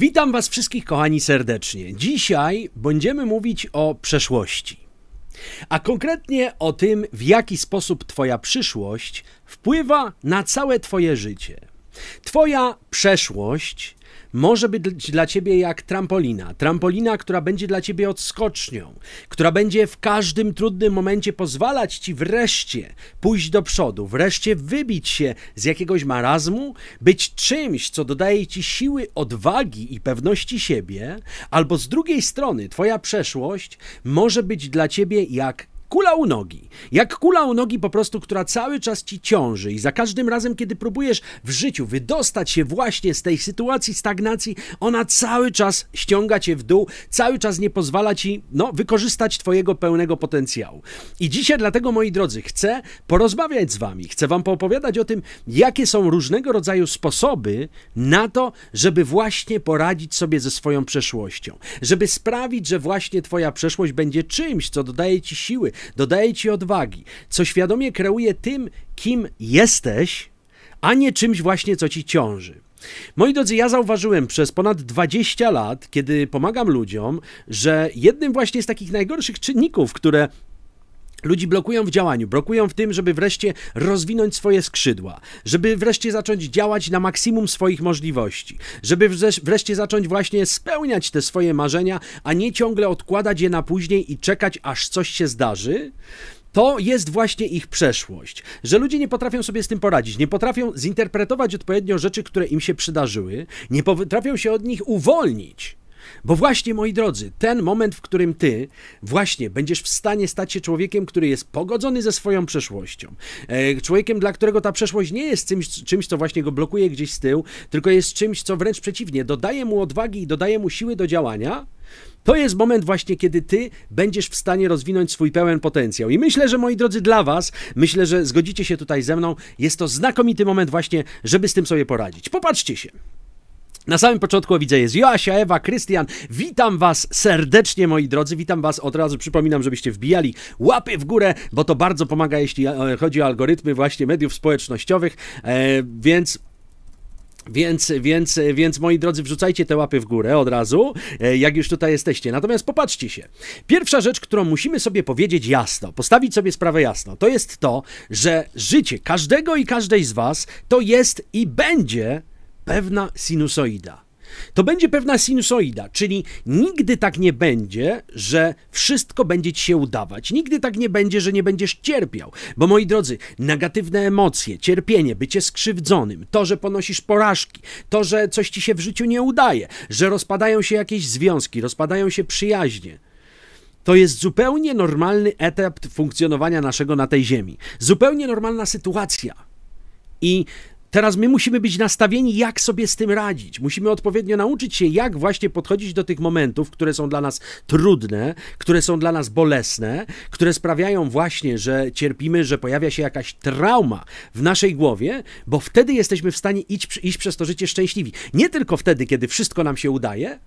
Witam Was wszystkich, kochani, serdecznie. Dzisiaj będziemy mówić o przeszłości, a konkretnie o tym, w jaki sposób Twoja przyszłość wpływa na całe Twoje życie. Twoja przeszłość może być dla ciebie jak trampolina. Trampolina, która będzie dla ciebie odskocznią, która będzie w każdym trudnym momencie pozwalać ci wreszcie pójść do przodu, wreszcie wybić się z jakiegoś marazmu, być czymś, co dodaje ci siły, odwagi i pewności siebie, albo z drugiej strony twoja przeszłość może być dla ciebie jak kula u nogi. Jak kula u nogi po prostu, która cały czas ci ciąży i za każdym razem, kiedy próbujesz w życiu wydostać się właśnie z tej sytuacji stagnacji, ona cały czas ściąga cię w dół, cały czas nie pozwala ci no, wykorzystać twojego pełnego potencjału. I dzisiaj dlatego, moi drodzy, chcę porozmawiać z wami, chcę wam poopowiadać o tym, jakie są różnego rodzaju sposoby na to, żeby właśnie poradzić sobie ze swoją przeszłością, żeby sprawić, że właśnie twoja przeszłość będzie czymś, co dodaje ci siły, dodaje ci odwagi, co świadomie kreuje tym, kim jesteś, a nie czymś właśnie, co ci ciąży. Moi drodzy, ja zauważyłem przez ponad 20 lat, kiedy pomagam ludziom, że jednym właśnie z takich najgorszych czynników, które Ludzi blokują w działaniu, blokują w tym, żeby wreszcie rozwinąć swoje skrzydła, żeby wreszcie zacząć działać na maksimum swoich możliwości, żeby wreszcie zacząć właśnie spełniać te swoje marzenia, a nie ciągle odkładać je na później i czekać, aż coś się zdarzy. To jest właśnie ich przeszłość, że ludzie nie potrafią sobie z tym poradzić, nie potrafią zinterpretować odpowiednio rzeczy, które im się przydarzyły, nie potrafią się od nich uwolnić. Bo właśnie, moi drodzy, ten moment, w którym ty właśnie będziesz w stanie stać się człowiekiem, który jest pogodzony ze swoją przeszłością, e, człowiekiem, dla którego ta przeszłość nie jest czymś, czymś, co właśnie go blokuje gdzieś z tyłu, tylko jest czymś, co wręcz przeciwnie, dodaje mu odwagi i dodaje mu siły do działania, to jest moment właśnie, kiedy ty będziesz w stanie rozwinąć swój pełen potencjał. I myślę, że moi drodzy, dla was, myślę, że zgodzicie się tutaj ze mną, jest to znakomity moment właśnie, żeby z tym sobie poradzić. Popatrzcie się. Na samym początku widzę jest Joasia, Ewa, Krystian. Witam was serdecznie, moi drodzy. Witam was od razu. Przypominam, żebyście wbijali łapy w górę, bo to bardzo pomaga, jeśli e, chodzi o algorytmy właśnie mediów społecznościowych. E, więc więc, więc, więc moi drodzy, wrzucajcie te łapy w górę od razu, e, jak już tutaj jesteście. Natomiast popatrzcie się. Pierwsza rzecz, którą musimy sobie powiedzieć jasno, postawić sobie sprawę jasno, to jest to, że życie każdego i każdej z Was to jest i będzie pewna sinusoida. To będzie pewna sinusoida, czyli nigdy tak nie będzie, że wszystko będzie ci się udawać. Nigdy tak nie będzie, że nie będziesz cierpiał. Bo moi drodzy, negatywne emocje, cierpienie, bycie skrzywdzonym, to, że ponosisz porażki, to, że coś ci się w życiu nie udaje, że rozpadają się jakieś związki, rozpadają się przyjaźnie. To jest zupełnie normalny etap funkcjonowania naszego na tej ziemi. Zupełnie normalna sytuacja. I Teraz my musimy być nastawieni, jak sobie z tym radzić. Musimy odpowiednio nauczyć się, jak właśnie podchodzić do tych momentów, które są dla nas trudne, które są dla nas bolesne, które sprawiają właśnie, że cierpimy, że pojawia się jakaś trauma w naszej głowie, bo wtedy jesteśmy w stanie iść, iść przez to życie szczęśliwi. Nie tylko wtedy, kiedy wszystko nam się udaje,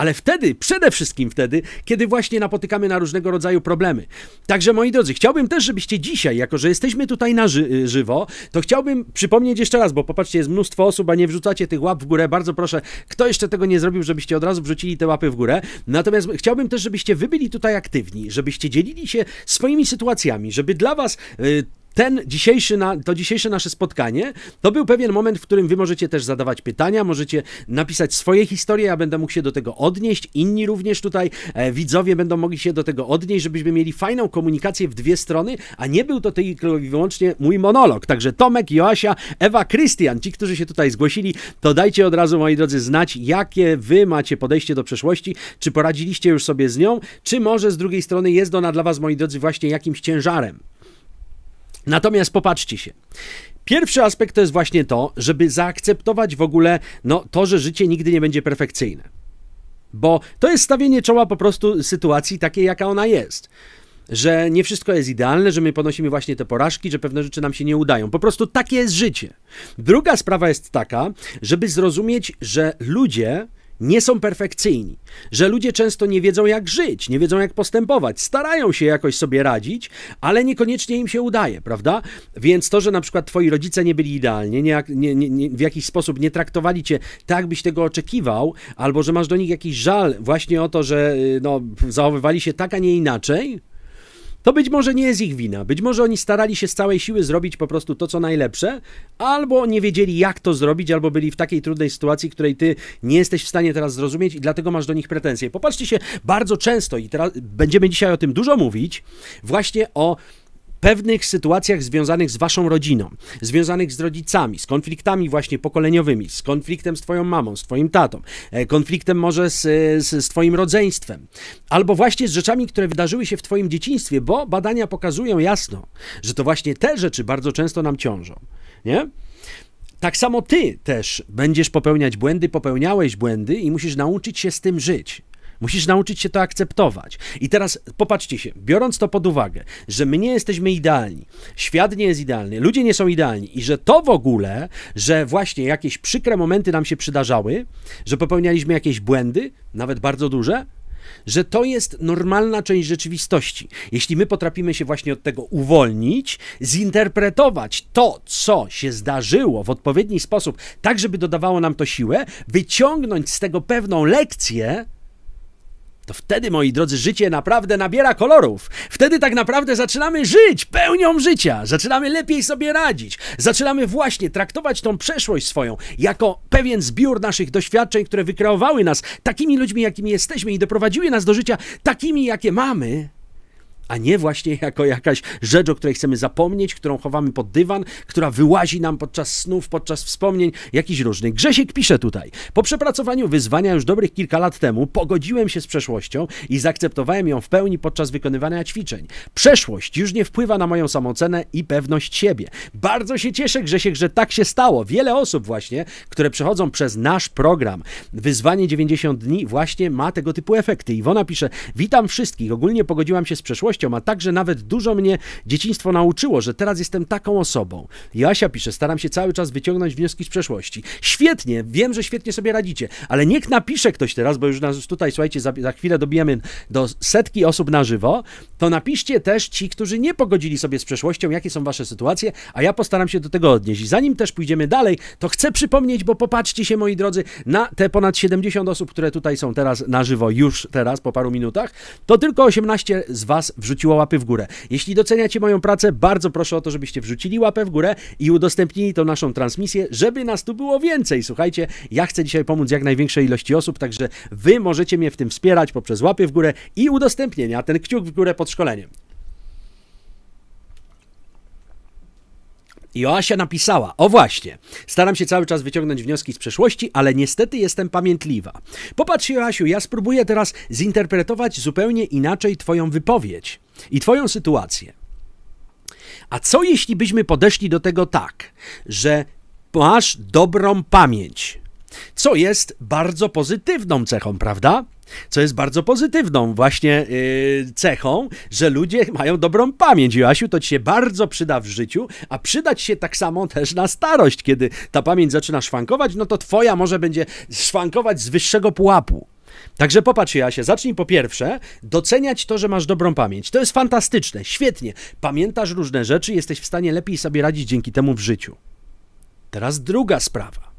ale wtedy, przede wszystkim wtedy, kiedy właśnie napotykamy na różnego rodzaju problemy. Także moi drodzy, chciałbym też, żebyście dzisiaj, jako że jesteśmy tutaj na ży y, żywo, to chciałbym przypomnieć jeszcze raz, bo popatrzcie, jest mnóstwo osób, a nie wrzucacie tych łap w górę. Bardzo proszę, kto jeszcze tego nie zrobił, żebyście od razu wrzucili te łapy w górę. Natomiast chciałbym też, żebyście wy byli tutaj aktywni, żebyście dzielili się swoimi sytuacjami, żeby dla was y, ten dzisiejszy, na, to dzisiejsze nasze spotkanie to był pewien moment, w którym wy możecie też zadawać pytania, możecie napisać swoje historie, ja będę mógł się do tego odnieść, inni również tutaj e, widzowie będą mogli się do tego odnieść, żebyśmy mieli fajną komunikację w dwie strony, a nie był to tylko i wyłącznie mój monolog. Także Tomek, Joasia, Ewa, Krystian, ci, którzy się tutaj zgłosili, to dajcie od razu, moi drodzy, znać, jakie wy macie podejście do przeszłości, czy poradziliście już sobie z nią, czy może z drugiej strony jest ona dla was, moi drodzy, właśnie jakimś ciężarem. Natomiast popatrzcie się. Pierwszy aspekt to jest właśnie to, żeby zaakceptować w ogóle no, to, że życie nigdy nie będzie perfekcyjne. Bo to jest stawienie czoła po prostu sytuacji takiej, jaka ona jest że nie wszystko jest idealne, że my ponosimy właśnie te porażki, że pewne rzeczy nam się nie udają. Po prostu takie jest życie. Druga sprawa jest taka, żeby zrozumieć, że ludzie nie są perfekcyjni, że ludzie często nie wiedzą jak żyć, nie wiedzą jak postępować, starają się jakoś sobie radzić, ale niekoniecznie im się udaje, prawda? Więc to, że na przykład twoi rodzice nie byli idealni, nie, nie, nie, w jakiś sposób nie traktowali cię tak, byś tego oczekiwał, albo że masz do nich jakiś żal właśnie o to, że y, no, zachowywali się tak, a nie inaczej, to być może nie jest ich wina, być może oni starali się z całej siły zrobić po prostu to, co najlepsze, albo nie wiedzieli, jak to zrobić, albo byli w takiej trudnej sytuacji, której ty nie jesteś w stanie teraz zrozumieć i dlatego masz do nich pretensje. Popatrzcie się, bardzo często, i teraz będziemy dzisiaj o tym dużo mówić, właśnie o pewnych sytuacjach związanych z waszą rodziną, związanych z rodzicami, z konfliktami właśnie pokoleniowymi, z konfliktem z twoją mamą, z twoim tatą, e, konfliktem może z, z, z twoim rodzeństwem, albo właśnie z rzeczami, które wydarzyły się w twoim dzieciństwie, bo badania pokazują jasno, że to właśnie te rzeczy bardzo często nam ciążą, nie? Tak samo ty też będziesz popełniać błędy, popełniałeś błędy i musisz nauczyć się z tym żyć. Musisz nauczyć się to akceptować. I teraz popatrzcie się, biorąc to pod uwagę, że my nie jesteśmy idealni, świat nie jest idealny, ludzie nie są idealni i że to w ogóle, że właśnie jakieś przykre momenty nam się przydarzały, że popełnialiśmy jakieś błędy, nawet bardzo duże, że to jest normalna część rzeczywistości. Jeśli my potrafimy się właśnie od tego uwolnić, zinterpretować to, co się zdarzyło w odpowiedni sposób, tak żeby dodawało nam to siłę, wyciągnąć z tego pewną lekcję, to wtedy, moi drodzy, życie naprawdę nabiera kolorów. Wtedy tak naprawdę zaczynamy żyć pełnią życia, zaczynamy lepiej sobie radzić, zaczynamy właśnie traktować tą przeszłość swoją jako pewien zbiór naszych doświadczeń, które wykreowały nas takimi ludźmi, jakimi jesteśmy i doprowadziły nas do życia takimi, jakie mamy a nie właśnie jako jakaś rzecz, o której chcemy zapomnieć, którą chowamy pod dywan, która wyłazi nam podczas snów, podczas wspomnień, jakiś różny. Grzesiek pisze tutaj. Po przepracowaniu wyzwania już dobrych kilka lat temu pogodziłem się z przeszłością i zaakceptowałem ją w pełni podczas wykonywania ćwiczeń. Przeszłość już nie wpływa na moją samoocenę i pewność siebie. Bardzo się cieszę, Grzesiek, że tak się stało. Wiele osób właśnie, które przechodzą przez nasz program Wyzwanie 90 dni właśnie ma tego typu efekty. Iwona pisze, witam wszystkich. Ogólnie pogodziłam się z przeszłością opowieścią, a także nawet dużo mnie dzieciństwo nauczyło, że teraz jestem taką osobą. Jasia pisze, staram się cały czas wyciągnąć wnioski z przeszłości. Świetnie, wiem, że świetnie sobie radzicie, ale niech napisze ktoś teraz, bo już nas tutaj, słuchajcie, za, za chwilę dobijemy do setki osób na żywo, to napiszcie też ci, którzy nie pogodzili sobie z przeszłością, jakie są wasze sytuacje, a ja postaram się do tego odnieść. I zanim też pójdziemy dalej, to chcę przypomnieć, bo popatrzcie się, moi drodzy, na te ponad 70 osób, które tutaj są teraz na żywo, już teraz po paru minutach, to tylko 18 z was wrzuciło wrzuciło łapy w górę. Jeśli doceniacie moją pracę, bardzo proszę o to, żebyście wrzucili łapę w górę i udostępnili to naszą transmisję, żeby nas tu było więcej. Słuchajcie, ja chcę dzisiaj pomóc jak największej ilości osób, także wy możecie mnie w tym wspierać poprzez łapy w górę i udostępnienia, ten kciuk w górę pod szkoleniem. Joasia napisała, o właśnie, staram się cały czas wyciągnąć wnioski z przeszłości, ale niestety jestem pamiętliwa. Popatrz Joasiu, ja spróbuję teraz zinterpretować zupełnie inaczej twoją wypowiedź i twoją sytuację. A co jeśli byśmy podeszli do tego tak, że masz dobrą pamięć, co jest bardzo pozytywną cechą, prawda? Co jest bardzo pozytywną właśnie yy, cechą, że ludzie mają dobrą pamięć. Joasiu, to ci się bardzo przyda w życiu, a przydać się tak samo też na starość. Kiedy ta pamięć zaczyna szwankować, no to twoja może będzie szwankować z wyższego pułapu. Także popatrz, Jasie, zacznij po pierwsze doceniać to, że masz dobrą pamięć. To jest fantastyczne, świetnie. Pamiętasz różne rzeczy, jesteś w stanie lepiej sobie radzić dzięki temu w życiu. Teraz druga sprawa.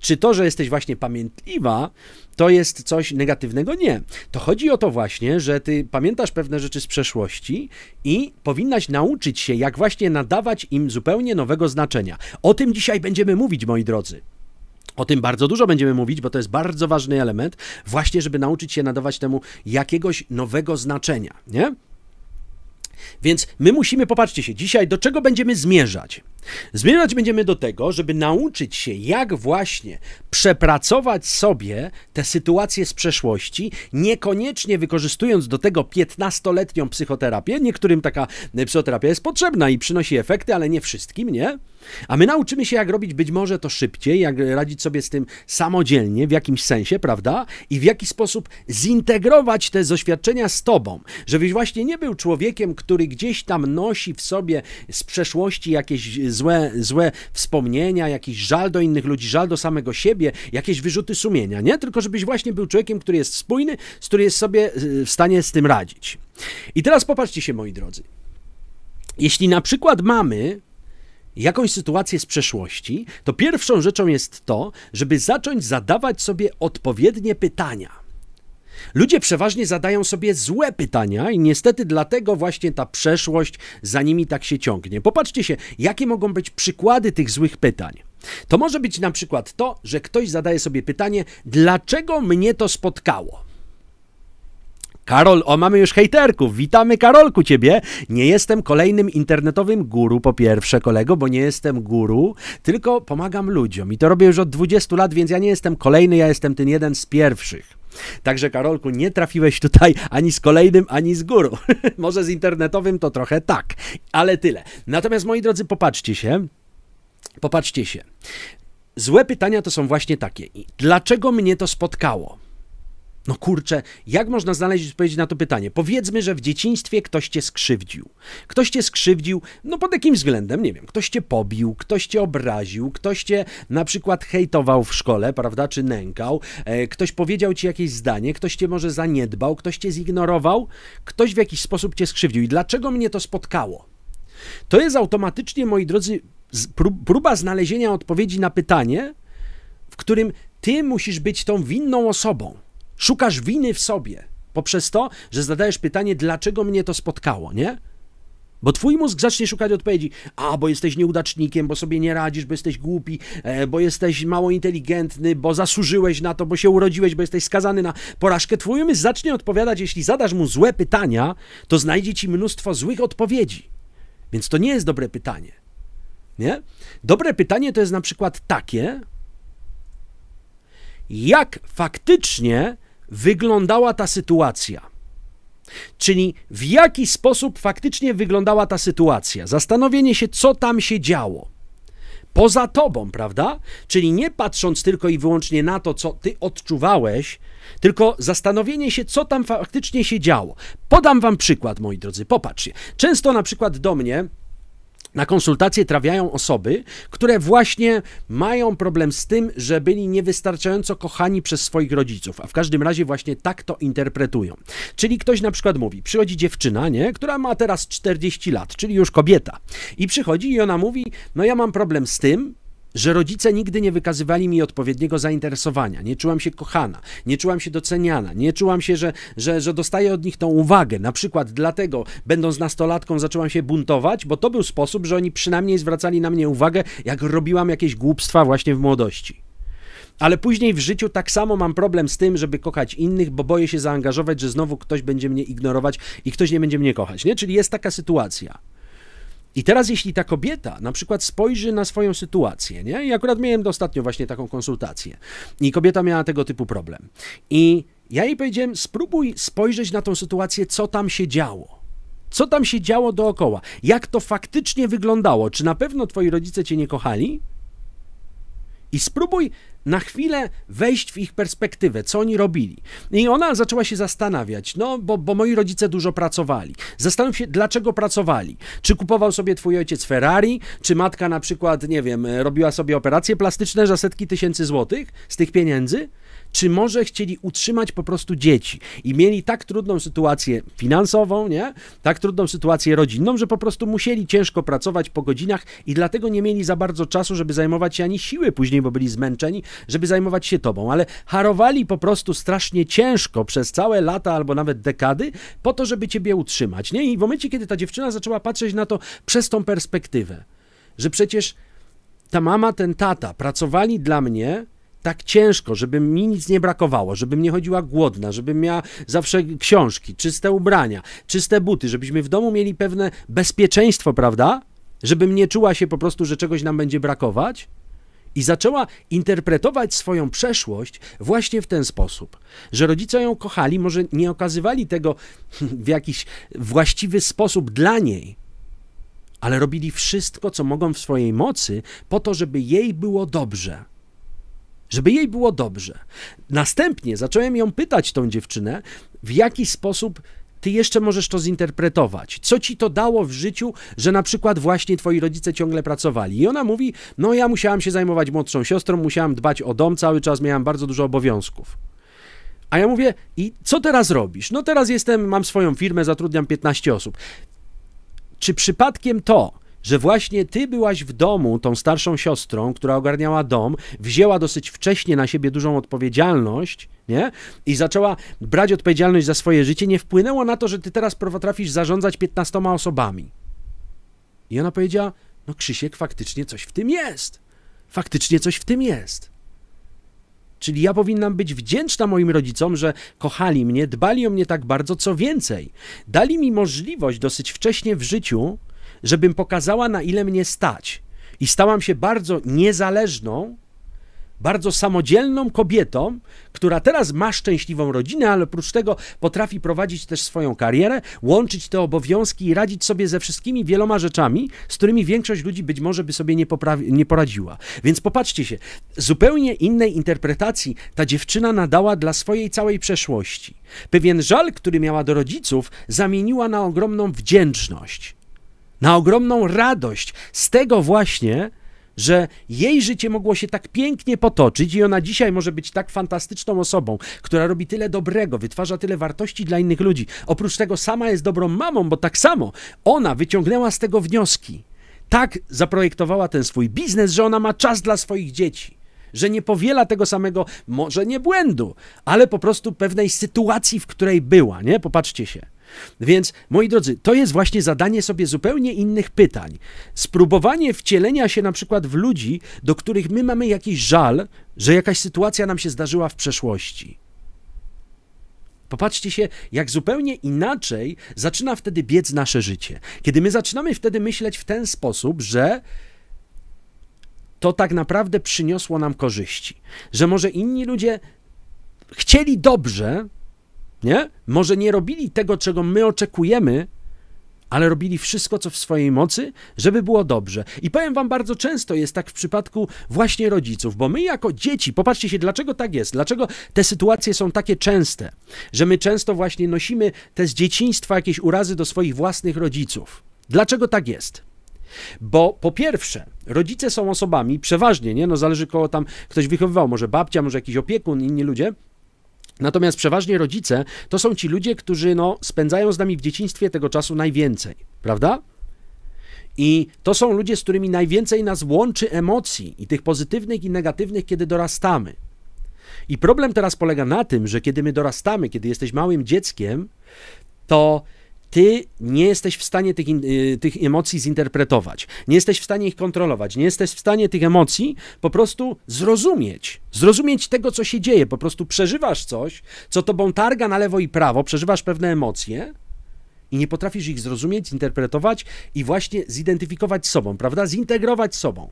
Czy to, że jesteś właśnie pamiętliwa, to jest coś negatywnego? Nie. To chodzi o to właśnie, że ty pamiętasz pewne rzeczy z przeszłości i powinnaś nauczyć się, jak właśnie nadawać im zupełnie nowego znaczenia. O tym dzisiaj będziemy mówić, moi drodzy. O tym bardzo dużo będziemy mówić, bo to jest bardzo ważny element, właśnie żeby nauczyć się nadawać temu jakiegoś nowego znaczenia, nie? Więc my musimy, popatrzcie się, dzisiaj do czego będziemy zmierzać? Zmierzać będziemy do tego, żeby nauczyć się, jak właśnie przepracować sobie te sytuacje z przeszłości, niekoniecznie wykorzystując do tego 15-letnią psychoterapię. Niektórym taka psychoterapia jest potrzebna i przynosi efekty, ale nie wszystkim, nie? A my nauczymy się, jak robić być może to szybciej, jak radzić sobie z tym samodzielnie, w jakimś sensie, prawda? I w jaki sposób zintegrować te doświadczenia z tobą, żebyś właśnie nie był człowiekiem, który gdzieś tam nosi w sobie z przeszłości jakieś złe, złe wspomnienia, jakiś żal do innych ludzi, żal do samego siebie, jakieś wyrzuty sumienia, nie? Tylko żebyś właśnie był człowiekiem, który jest spójny, z który jest sobie y, w stanie z tym radzić. I teraz popatrzcie się, moi drodzy. Jeśli na przykład mamy jakąś sytuację z przeszłości, to pierwszą rzeczą jest to, żeby zacząć zadawać sobie odpowiednie pytania. Ludzie przeważnie zadają sobie złe pytania i niestety dlatego właśnie ta przeszłość za nimi tak się ciągnie. Popatrzcie się, jakie mogą być przykłady tych złych pytań. To może być na przykład to, że ktoś zadaje sobie pytanie, dlaczego mnie to spotkało? Karol, o mamy już hejterków. Witamy Karolku ciebie. Nie jestem kolejnym internetowym guru po pierwsze, kolego, bo nie jestem guru, tylko pomagam ludziom i to robię już od 20 lat, więc ja nie jestem kolejny, ja jestem ten jeden z pierwszych. Także Karolku, nie trafiłeś tutaj ani z kolejnym, ani z góry. Może z internetowym to trochę tak, ale tyle. Natomiast moi drodzy, popatrzcie się. Popatrzcie się. Złe pytania to są właśnie takie. Dlaczego mnie to spotkało? No kurczę, jak można znaleźć odpowiedź na to pytanie? Powiedzmy, że w dzieciństwie ktoś cię skrzywdził. Ktoś cię skrzywdził, no pod jakim względem? Nie wiem, ktoś cię pobił, ktoś cię obraził, ktoś cię na przykład hejtował w szkole, prawda, czy nękał, e, ktoś powiedział ci jakieś zdanie, ktoś cię może zaniedbał, ktoś cię zignorował, ktoś w jakiś sposób cię skrzywdził. I dlaczego mnie to spotkało? To jest automatycznie, moi drodzy, próba znalezienia odpowiedzi na pytanie, w którym ty musisz być tą winną osobą. Szukasz winy w sobie poprzez to, że zadajesz pytanie, dlaczego mnie to spotkało, nie? Bo twój mózg zacznie szukać odpowiedzi. A, bo jesteś nieudacznikiem, bo sobie nie radzisz, bo jesteś głupi, e, bo jesteś mało inteligentny, bo zasłużyłeś na to, bo się urodziłeś, bo jesteś skazany na porażkę. Twój mózg zacznie odpowiadać, jeśli zadasz mu złe pytania, to znajdzie ci mnóstwo złych odpowiedzi. Więc to nie jest dobre pytanie. Nie? Dobre pytanie to jest na przykład takie, jak faktycznie wyglądała ta sytuacja. Czyli w jaki sposób faktycznie wyglądała ta sytuacja? Zastanowienie się, co tam się działo. Poza tobą, prawda? Czyli nie patrząc tylko i wyłącznie na to, co ty odczuwałeś, tylko zastanowienie się, co tam faktycznie się działo. Podam wam przykład, moi drodzy. Popatrzcie. Często na przykład do mnie na konsultacje trafiają osoby, które właśnie mają problem z tym, że byli niewystarczająco kochani przez swoich rodziców, a w każdym razie właśnie tak to interpretują. Czyli ktoś na przykład mówi, przychodzi dziewczyna, nie, która ma teraz 40 lat, czyli już kobieta, i przychodzi i ona mówi: No, ja mam problem z tym, że rodzice nigdy nie wykazywali mi odpowiedniego zainteresowania. Nie czułam się kochana, nie czułam się doceniana, nie czułam się, że, że, że dostaję od nich tą uwagę. Na przykład dlatego, będąc nastolatką, zaczęłam się buntować, bo to był sposób, że oni przynajmniej zwracali na mnie uwagę, jak robiłam jakieś głupstwa właśnie w młodości. Ale później w życiu tak samo mam problem z tym, żeby kochać innych, bo boję się zaangażować, że znowu ktoś będzie mnie ignorować i ktoś nie będzie mnie kochać. Nie? Czyli jest taka sytuacja. I teraz, jeśli ta kobieta na przykład spojrzy na swoją sytuację, nie? I akurat miałem ostatnio właśnie taką konsultację, i kobieta miała tego typu problem. I ja jej powiedziałem: spróbuj spojrzeć na tą sytuację, co tam się działo. Co tam się działo dookoła? Jak to faktycznie wyglądało? Czy na pewno twoi rodzice cię nie kochali? I spróbuj na chwilę wejść w ich perspektywę, co oni robili. I ona zaczęła się zastanawiać, no bo, bo moi rodzice dużo pracowali. Zastanów się, dlaczego pracowali. Czy kupował sobie twój ojciec Ferrari, czy matka na przykład, nie wiem, e, robiła sobie operacje plastyczne za setki tysięcy złotych z tych pieniędzy? czy może chcieli utrzymać po prostu dzieci i mieli tak trudną sytuację finansową, nie? Tak trudną sytuację rodzinną, że po prostu musieli ciężko pracować po godzinach i dlatego nie mieli za bardzo czasu, żeby zajmować się ani siły później, bo byli zmęczeni żeby zajmować się tobą, ale harowali po prostu strasznie ciężko przez całe lata albo nawet dekady po to, żeby ciebie utrzymać. Nie? I w momencie, kiedy ta dziewczyna zaczęła patrzeć na to przez tą perspektywę, że przecież ta mama, ten tata pracowali dla mnie tak ciężko, żeby mi nic nie brakowało, żebym nie chodziła głodna, żebym miała zawsze książki, czyste ubrania, czyste buty, żebyśmy w domu mieli pewne bezpieczeństwo, prawda? Żebym nie czuła się po prostu, że czegoś nam będzie brakować. I zaczęła interpretować swoją przeszłość właśnie w ten sposób, że rodzice ją kochali, może nie okazywali tego w jakiś właściwy sposób dla niej, ale robili wszystko, co mogą w swojej mocy, po to, żeby jej było dobrze. Żeby jej było dobrze. Następnie zacząłem ją pytać, tą dziewczynę, w jaki sposób ty jeszcze możesz to zinterpretować. Co ci to dało w życiu, że na przykład właśnie twoi rodzice ciągle pracowali? I ona mówi, no ja musiałam się zajmować młodszą siostrą, musiałam dbać o dom, cały czas miałam bardzo dużo obowiązków. A ja mówię, i co teraz robisz? No teraz jestem, mam swoją firmę, zatrudniam 15 osób. Czy przypadkiem to, że właśnie ty byłaś w domu tą starszą siostrą, która ogarniała dom, wzięła dosyć wcześnie na siebie dużą odpowiedzialność, nie? I zaczęła brać odpowiedzialność za swoje życie, nie wpłynęło na to, że ty teraz potrafisz zarządzać 15 osobami. I ona powiedziała: No, Krzysiek, faktycznie coś w tym jest. Faktycznie coś w tym jest. Czyli ja powinnam być wdzięczna moim rodzicom, że kochali mnie, dbali o mnie tak bardzo, co więcej, dali mi możliwość dosyć wcześnie w życiu żebym pokazała, na ile mnie stać. I stałam się bardzo niezależną, bardzo samodzielną kobietą, która teraz ma szczęśliwą rodzinę, ale oprócz tego potrafi prowadzić też swoją karierę, łączyć te obowiązki i radzić sobie ze wszystkimi wieloma rzeczami, z którymi większość ludzi być może by sobie nie, nie poradziła. Więc popatrzcie się, zupełnie innej interpretacji ta dziewczyna nadała dla swojej całej przeszłości. Pewien żal, który miała do rodziców, zamieniła na ogromną wdzięczność na ogromną radość z tego właśnie, że jej życie mogło się tak pięknie potoczyć i ona dzisiaj może być tak fantastyczną osobą, która robi tyle dobrego, wytwarza tyle wartości dla innych ludzi. Oprócz tego sama jest dobrą mamą, bo tak samo ona wyciągnęła z tego wnioski. Tak zaprojektowała ten swój biznes, że ona ma czas dla swoich dzieci że nie powiela tego samego, może nie błędu, ale po prostu pewnej sytuacji, w której była, nie? Popatrzcie się. Więc, moi drodzy, to jest właśnie zadanie sobie zupełnie innych pytań. Spróbowanie wcielenia się na przykład w ludzi, do których my mamy jakiś żal, że jakaś sytuacja nam się zdarzyła w przeszłości. Popatrzcie się, jak zupełnie inaczej zaczyna wtedy biec nasze życie. Kiedy my zaczynamy wtedy myśleć w ten sposób, że to tak naprawdę przyniosło nam korzyści, że może inni ludzie chcieli dobrze, nie? Może nie robili tego, czego my oczekujemy, ale robili wszystko, co w swojej mocy, żeby było dobrze. I powiem wam, bardzo często jest tak w przypadku właśnie rodziców, bo my jako dzieci, popatrzcie się, dlaczego tak jest, dlaczego te sytuacje są takie częste, że my często właśnie nosimy te z dzieciństwa jakieś urazy do swoich własnych rodziców. Dlaczego tak jest? Bo po pierwsze, rodzice są osobami, przeważnie, nie? No zależy koło tam ktoś wychowywał, może babcia, może jakiś opiekun, inni ludzie – Natomiast przeważnie rodzice to są ci ludzie, którzy no, spędzają z nami w dzieciństwie tego czasu najwięcej, prawda? I to są ludzie, z którymi najwięcej nas łączy emocji, i tych pozytywnych, i negatywnych, kiedy dorastamy. I problem teraz polega na tym, że kiedy my dorastamy, kiedy jesteś małym dzieckiem, to ty nie jesteś w stanie tych, y, tych emocji zinterpretować, nie jesteś w stanie ich kontrolować, nie jesteś w stanie tych emocji po prostu zrozumieć, zrozumieć tego, co się dzieje. Po prostu przeżywasz coś, co tobą targa na lewo i prawo, przeżywasz pewne emocje i nie potrafisz ich zrozumieć, zinterpretować i właśnie zidentyfikować z sobą, prawda? Zintegrować z sobą.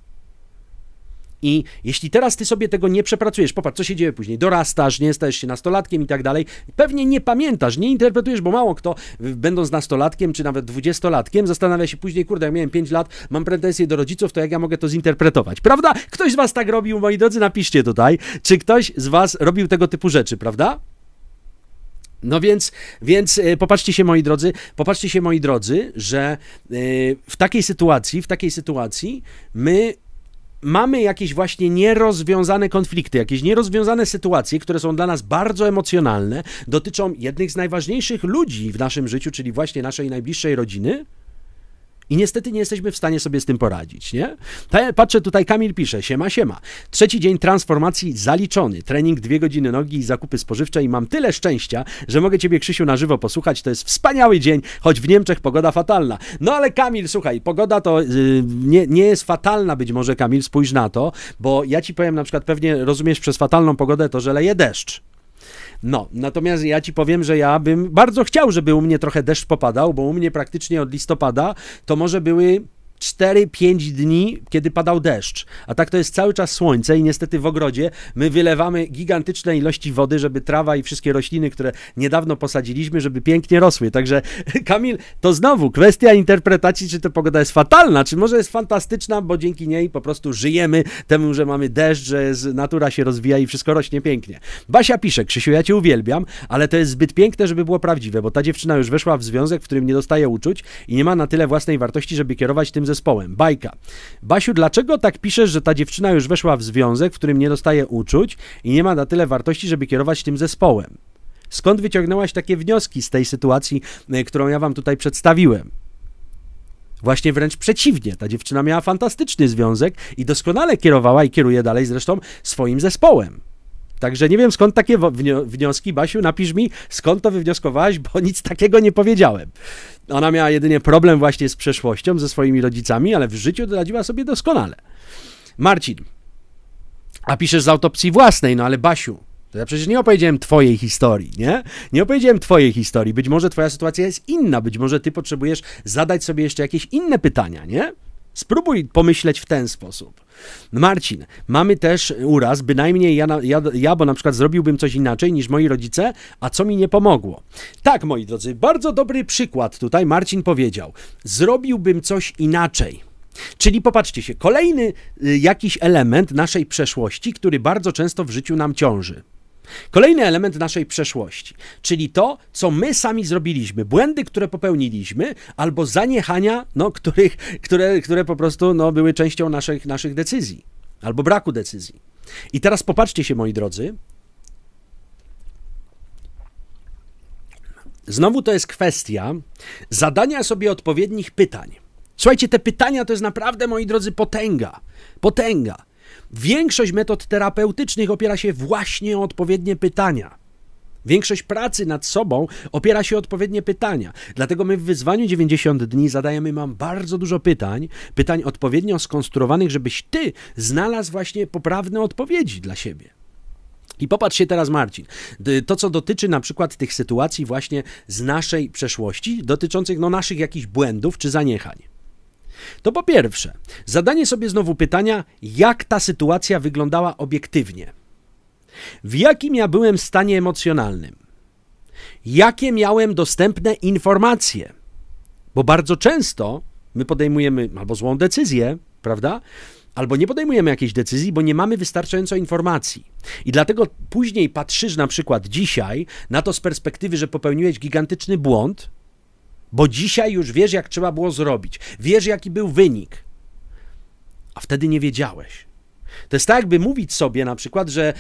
I jeśli teraz ty sobie tego nie przepracujesz, popatrz, co się dzieje później, dorastasz, nie stajesz się nastolatkiem i tak dalej, pewnie nie pamiętasz, nie interpretujesz, bo mało kto, będąc nastolatkiem czy nawet dwudziestolatkiem, zastanawia się później, kurde, jak miałem 5 lat, mam pretensje do rodziców, to jak ja mogę to zinterpretować, prawda? Ktoś z was tak robił, moi drodzy, napiszcie tutaj, czy ktoś z was robił tego typu rzeczy, prawda? No więc, więc e, popatrzcie się moi drodzy, popatrzcie się moi drodzy, że e, w takiej sytuacji, w takiej sytuacji my mamy jakieś właśnie nierozwiązane konflikty, jakieś nierozwiązane sytuacje, które są dla nas bardzo emocjonalne, dotyczą jednych z najważniejszych ludzi w naszym życiu, czyli właśnie naszej najbliższej rodziny, i niestety nie jesteśmy w stanie sobie z tym poradzić, nie? Patrzę tutaj, Kamil pisze, siema, siema. Trzeci dzień transformacji zaliczony. Trening, dwie godziny nogi i zakupy spożywcze i mam tyle szczęścia, że mogę ciebie, Krzysiu, na żywo posłuchać. To jest wspaniały dzień, choć w Niemczech pogoda fatalna. No ale Kamil, słuchaj, pogoda to yy, nie, nie jest fatalna być może, Kamil, spójrz na to, bo ja ci powiem na przykład, pewnie rozumiesz przez fatalną pogodę to, że leje deszcz. No, natomiast ja ci powiem, że ja bym bardzo chciał, żeby u mnie trochę deszcz popadał, bo u mnie praktycznie od listopada to może były 4-5 dni, kiedy padał deszcz. A tak to jest cały czas słońce i niestety w ogrodzie my wylewamy gigantyczne ilości wody, żeby trawa i wszystkie rośliny, które niedawno posadziliśmy, żeby pięknie rosły. Także Kamil, to znowu kwestia interpretacji, czy ta pogoda jest fatalna, czy może jest fantastyczna, bo dzięki niej po prostu żyjemy temu, że mamy deszcz, że natura się rozwija i wszystko rośnie pięknie. Basia pisze, Krzysiu, ja cię uwielbiam, ale to jest zbyt piękne, żeby było prawdziwe, bo ta dziewczyna już weszła w związek, w którym nie dostaje uczuć i nie ma na tyle własnej wartości, żeby kierować tym zespołem. Bajka. Basiu, dlaczego tak piszesz, że ta dziewczyna już weszła w związek, w którym nie dostaje uczuć i nie ma na tyle wartości, żeby kierować tym zespołem? Skąd wyciągnęłaś takie wnioski z tej sytuacji, e, którą ja wam tutaj przedstawiłem? Właśnie wręcz przeciwnie, ta dziewczyna miała fantastyczny związek i doskonale kierowała i kieruje dalej zresztą swoim zespołem. Także nie wiem skąd takie wnioski, Basiu, napisz mi skąd to wywnioskowałaś, bo nic takiego nie powiedziałem. Ona miała jedynie problem właśnie z przeszłością, ze swoimi rodzicami, ale w życiu doradziła sobie doskonale. Marcin, a piszesz z autopsji własnej, no ale Basiu, to ja przecież nie opowiedziałem twojej historii, nie? Nie opowiedziałem twojej historii. Być może twoja sytuacja jest inna, być może ty potrzebujesz zadać sobie jeszcze jakieś inne pytania, nie? Spróbuj pomyśleć w ten sposób. Marcin, mamy też uraz, bynajmniej ja, ja, ja, bo na przykład zrobiłbym coś inaczej niż moi rodzice, a co mi nie pomogło. Tak, moi drodzy, bardzo dobry przykład tutaj Marcin powiedział. Zrobiłbym coś inaczej. Czyli popatrzcie się, kolejny y, jakiś element naszej przeszłości, który bardzo często w życiu nam ciąży. Kolejny element naszej przeszłości, czyli to, co my sami zrobiliśmy, błędy, które popełniliśmy, albo zaniechania, no, których, które, które po prostu no, były częścią naszych, naszych decyzji, albo braku decyzji. I teraz popatrzcie się, moi drodzy. Znowu to jest kwestia zadania sobie odpowiednich pytań. Słuchajcie, te pytania to jest naprawdę, moi drodzy, potęga. Potęga. Większość metod terapeutycznych opiera się właśnie o odpowiednie pytania. Większość pracy nad sobą opiera się o odpowiednie pytania. Dlatego my w wyzwaniu 90 dni zadajemy Wam bardzo dużo pytań, pytań odpowiednio skonstruowanych, żebyś Ty znalazł właśnie poprawne odpowiedzi dla siebie. I popatrz się teraz, Marcin, to co dotyczy na przykład tych sytuacji właśnie z naszej przeszłości, dotyczących no, naszych jakichś błędów czy zaniechań. To po pierwsze, zadanie sobie znowu pytania, jak ta sytuacja wyglądała obiektywnie. W jakim ja byłem stanie emocjonalnym? Jakie miałem dostępne informacje? Bo bardzo często my podejmujemy albo złą decyzję, prawda? Albo nie podejmujemy jakiejś decyzji, bo nie mamy wystarczająco informacji. I dlatego później patrzysz na przykład dzisiaj na to z perspektywy, że popełniłeś gigantyczny błąd, bo dzisiaj już wiesz, jak trzeba było zrobić. Wiesz, jaki był wynik. A wtedy nie wiedziałeś. To jest tak, jakby mówić sobie na przykład, że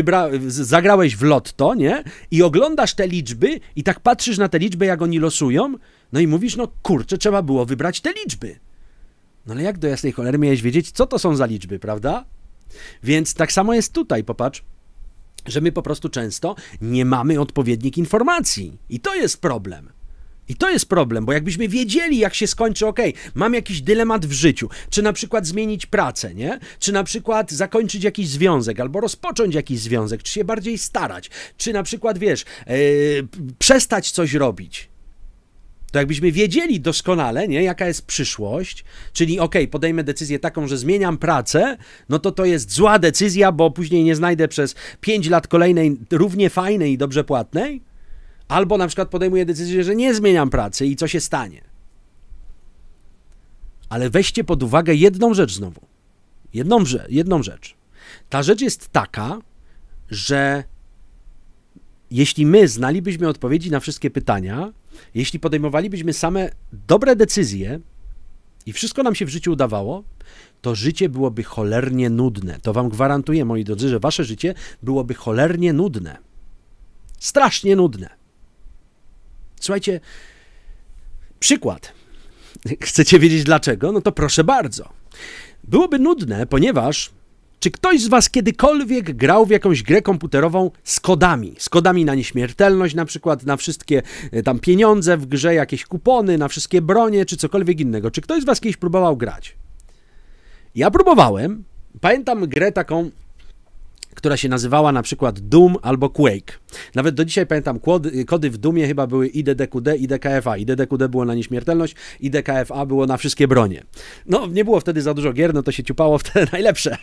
e, zagrałeś w lotto, nie? I oglądasz te liczby i tak patrzysz na te liczby, jak oni losują, no i mówisz, no kurczę, trzeba było wybrać te liczby. No ale jak do jasnej cholery miałeś wiedzieć, co to są za liczby, prawda? Więc tak samo jest tutaj, popatrz, że my po prostu często nie mamy odpowiednich informacji. I to jest problem. I to jest problem, bo jakbyśmy wiedzieli, jak się skończy, ok, mam jakiś dylemat w życiu, czy na przykład zmienić pracę, nie? Czy na przykład zakończyć jakiś związek, albo rozpocząć jakiś związek, czy się bardziej starać, czy na przykład, wiesz, yy, przestać coś robić, to jakbyśmy wiedzieli doskonale, nie, jaka jest przyszłość, czyli ok, podejmę decyzję taką, że zmieniam pracę, no to to jest zła decyzja, bo później nie znajdę przez 5 lat kolejnej równie fajnej i dobrze płatnej, Albo na przykład podejmuję decyzję, że nie zmieniam pracy i co się stanie. Ale weźcie pod uwagę jedną rzecz znowu. Jedną, jedną rzecz. Ta rzecz jest taka, że jeśli my znalibyśmy odpowiedzi na wszystkie pytania, jeśli podejmowalibyśmy same dobre decyzje i wszystko nam się w życiu udawało, to życie byłoby cholernie nudne. To wam gwarantuję, moi drodzy, że wasze życie byłoby cholernie nudne. Strasznie nudne. Słuchajcie, przykład. Chcecie wiedzieć dlaczego? No to proszę bardzo. Byłoby nudne, ponieważ czy ktoś z Was kiedykolwiek grał w jakąś grę komputerową z kodami? Z kodami na nieśmiertelność, na przykład na wszystkie e, tam pieniądze w grze, jakieś kupony, na wszystkie bronie, czy cokolwiek innego. Czy ktoś z Was kiedyś próbował grać? Ja próbowałem. Pamiętam grę taką która się nazywała na przykład Doom albo Quake. Nawet do dzisiaj pamiętam, kody w Doomie chyba były IDDQD, IDKFA. IDDQD było na nieśmiertelność, IDKFA było na wszystkie bronie. No, nie było wtedy za dużo gier, no to się ciupało w te najlepsze.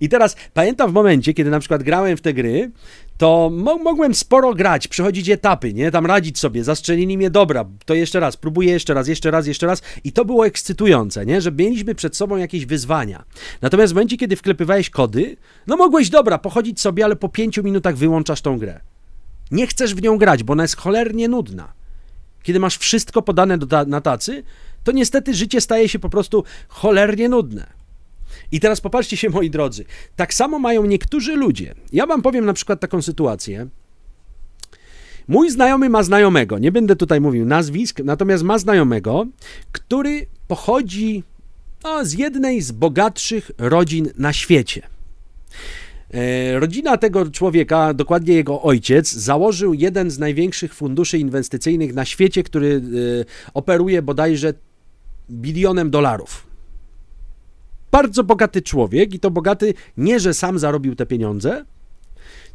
I teraz pamiętam w momencie, kiedy na przykład grałem w te gry, to mo mogłem sporo grać, przechodzić etapy, nie? Tam radzić sobie, zastrzelili mnie, dobra, to jeszcze raz, próbuję jeszcze raz, jeszcze raz, jeszcze raz i to było ekscytujące, nie? Że mieliśmy przed sobą jakieś wyzwania. Natomiast w momencie, kiedy wklepywałeś kody, no mogłeś, dobra, pochodzić sobie, ale po pięciu minutach wyłączasz tą grę. Nie chcesz w nią grać, bo ona jest cholernie nudna. Kiedy masz wszystko podane ta na tacy, to niestety życie staje się po prostu cholernie nudne. I teraz popatrzcie się, moi drodzy, tak samo mają niektórzy ludzie. Ja wam powiem na przykład taką sytuację. Mój znajomy ma znajomego, nie będę tutaj mówił nazwisk, natomiast ma znajomego, który pochodzi no, z jednej z bogatszych rodzin na świecie. E, rodzina tego człowieka, dokładnie jego ojciec, założył jeden z największych funduszy inwestycyjnych na świecie, który e, operuje bodajże bilionem dolarów bardzo bogaty człowiek i to bogaty nie, że sam zarobił te pieniądze,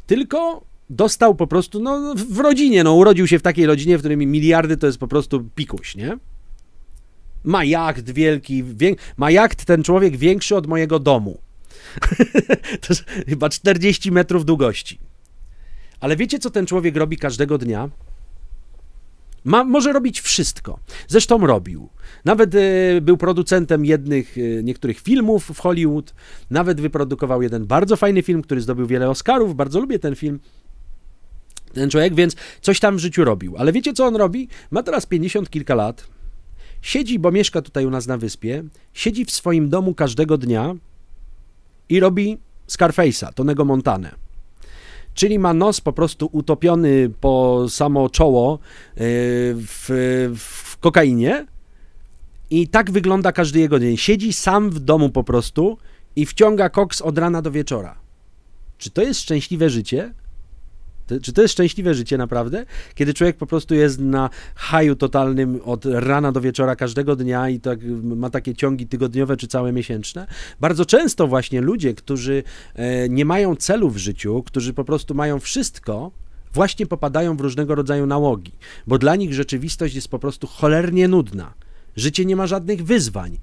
tylko dostał po prostu no, w rodzinie, no urodził się w takiej rodzinie, w której miliardy to jest po prostu pikuś, nie? Ma jacht wielki, wiek, ma jacht ten człowiek większy od mojego domu. to jest chyba 40 metrów długości. Ale wiecie, co ten człowiek robi każdego dnia? Ma, może robić wszystko. Zresztą robił. Nawet y, był producentem jednych, y, niektórych filmów w Hollywood. Nawet wyprodukował jeden bardzo fajny film, który zdobył wiele Oscarów. Bardzo lubię ten film. Ten człowiek, więc coś tam w życiu robił. Ale wiecie, co on robi? Ma teraz 50 kilka lat. Siedzi, bo mieszka tutaj u nas na wyspie. Siedzi w swoim domu każdego dnia i robi Scarface'a, Tonego Montana czyli ma nos po prostu utopiony po samo czoło e, w, w kokainie i tak wygląda każdy jego dzień. Siedzi sam w domu po prostu i wciąga koks od rana do wieczora. Czy to jest szczęśliwe życie? czy to jest szczęśliwe życie naprawdę? Kiedy człowiek po prostu jest na haju totalnym od rana do wieczora każdego dnia i tak, ma takie ciągi tygodniowe czy całe miesięczne. Bardzo często właśnie ludzie, którzy e, nie mają celu w życiu, którzy po prostu mają wszystko, właśnie popadają w różnego rodzaju nałogi, bo dla nich rzeczywistość jest po prostu cholernie nudna. Życie nie ma żadnych wyzwań.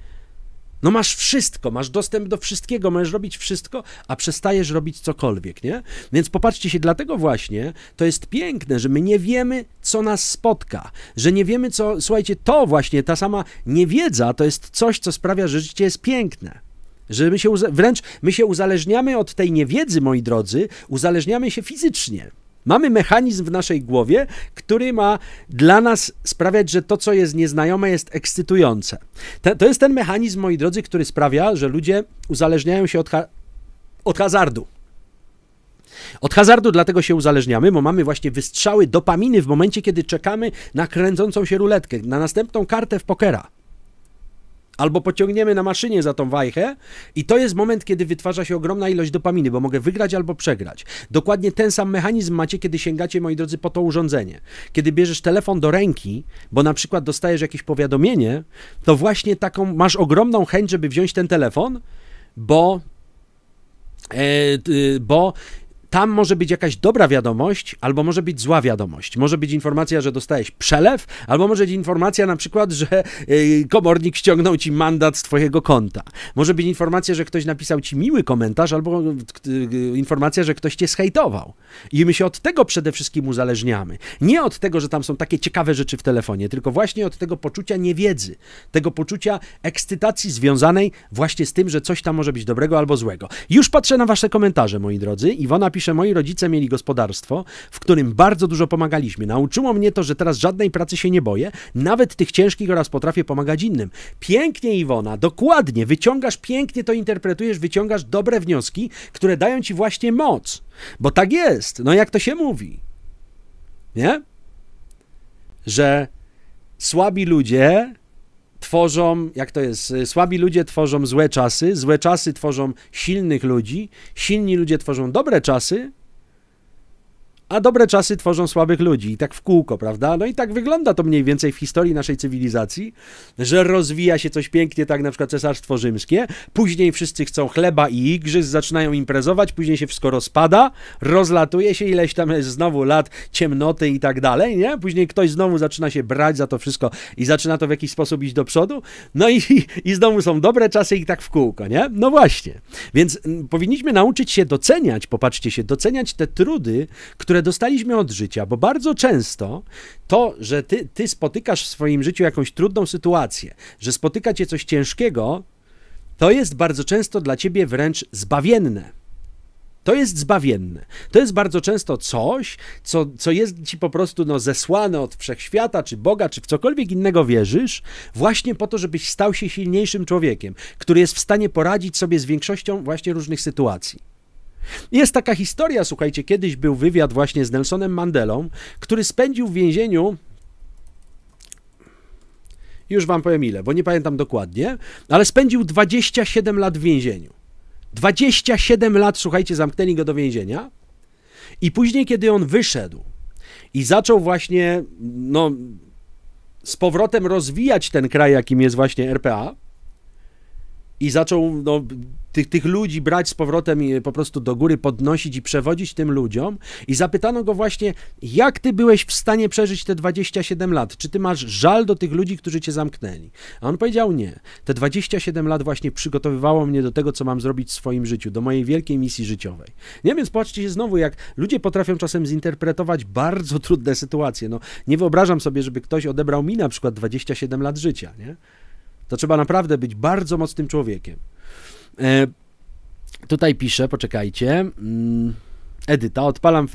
No masz wszystko, masz dostęp do wszystkiego, możesz robić wszystko, a przestajesz robić cokolwiek, nie? Więc popatrzcie się, dlatego właśnie to jest piękne, że my nie wiemy, co nas spotka, że nie wiemy, co... Słuchajcie, to właśnie, ta sama niewiedza to jest coś, co sprawia, że życie jest piękne. Że my się, wręcz my się uzależniamy od tej niewiedzy, moi drodzy, uzależniamy się fizycznie. Mamy mechanizm w naszej głowie, który ma dla nas sprawiać, że to, co jest nieznajome, jest ekscytujące. Te, to jest ten mechanizm, moi drodzy, który sprawia, że ludzie uzależniają się od, ha od hazardu. Od hazardu dlatego się uzależniamy, bo mamy właśnie wystrzały dopaminy w momencie, kiedy czekamy na kręcącą się ruletkę, na następną kartę w pokera albo pociągniemy na maszynie za tą wajchę i to jest moment, kiedy wytwarza się ogromna ilość dopaminy, bo mogę wygrać albo przegrać. Dokładnie ten sam mechanizm macie, kiedy sięgacie, moi drodzy, po to urządzenie. Kiedy bierzesz telefon do ręki, bo na przykład dostajesz jakieś powiadomienie, to właśnie taką masz ogromną chęć, żeby wziąć ten telefon, bo e, bo tam może być jakaś dobra wiadomość, albo może być zła wiadomość. Może być informacja, że dostałeś przelew, albo może być informacja na przykład, że e, komornik ściągnął ci mandat z twojego konta. Może być informacja, że ktoś napisał ci miły komentarz, albo e, informacja, że ktoś cię schejtował. I my się od tego przede wszystkim uzależniamy. Nie od tego, że tam są takie ciekawe rzeczy w telefonie, tylko właśnie od tego poczucia niewiedzy, tego poczucia ekscytacji związanej właśnie z tym, że coś tam może być dobrego albo złego. Już patrzę na wasze komentarze, moi drodzy. Iwona pisze, pisze, moi rodzice mieli gospodarstwo, w którym bardzo dużo pomagaliśmy. Nauczyło mnie to, że teraz żadnej pracy się nie boję, nawet tych ciężkich oraz potrafię pomagać innym. Pięknie Iwona, dokładnie, wyciągasz pięknie to interpretujesz, wyciągasz dobre wnioski, które dają ci właśnie moc. Bo tak jest, no jak to się mówi. Nie? Że słabi ludzie tworzą, jak to jest, y, słabi ludzie tworzą złe czasy, złe czasy tworzą silnych ludzi, silni ludzie tworzą dobre czasy, a dobre czasy tworzą słabych ludzi i tak w kółko, prawda? No i tak wygląda to mniej więcej w historii naszej cywilizacji, że rozwija się coś pięknie, tak na przykład Cesarstwo Rzymskie, później wszyscy chcą chleba i igrzysk, zaczynają imprezować, później się wszystko rozpada, rozlatuje się, ileś tam jest znowu lat ciemnoty i tak dalej, nie? Później ktoś znowu zaczyna się brać za to wszystko i zaczyna to w jakiś sposób iść do przodu, no i, i znowu są dobre czasy i tak w kółko, nie? No właśnie. Więc mm, powinniśmy nauczyć się doceniać, popatrzcie się, doceniać te trudy, które które dostaliśmy od życia, bo bardzo często to, że ty, ty spotykasz w swoim życiu jakąś trudną sytuację, że spotyka cię coś ciężkiego, to jest bardzo często dla ciebie wręcz zbawienne. To jest zbawienne. To jest bardzo często coś, co, co jest ci po prostu no, zesłane od wszechświata, czy Boga, czy w cokolwiek innego wierzysz, właśnie po to, żebyś stał się silniejszym człowiekiem, który jest w stanie poradzić sobie z większością właśnie różnych sytuacji. Jest taka historia, słuchajcie, kiedyś był wywiad właśnie z Nelsonem Mandelą, który spędził w więzieniu już wam powiem ile, bo nie pamiętam dokładnie, ale spędził 27 lat w więzieniu. 27 lat, słuchajcie, zamknęli go do więzienia i później, kiedy on wyszedł i zaczął właśnie, no, z powrotem rozwijać ten kraj, jakim jest właśnie RPA, i zaczął no, tych, tych ludzi brać z powrotem i po prostu do góry, podnosić i przewodzić tym ludziom. I zapytano go właśnie, jak ty byłeś w stanie przeżyć te 27 lat? Czy ty masz żal do tych ludzi, którzy cię zamknęli? A on powiedział nie. Te 27 lat właśnie przygotowywało mnie do tego, co mam zrobić w swoim życiu, do mojej wielkiej misji życiowej. Nie więc patrzcie się znowu, jak ludzie potrafią czasem zinterpretować bardzo trudne sytuacje. No, nie wyobrażam sobie, żeby ktoś odebrał mi na przykład 27 lat życia, nie? To trzeba naprawdę być bardzo mocnym człowiekiem. E, tutaj piszę, poczekajcie. Mm. Edyta, odpalam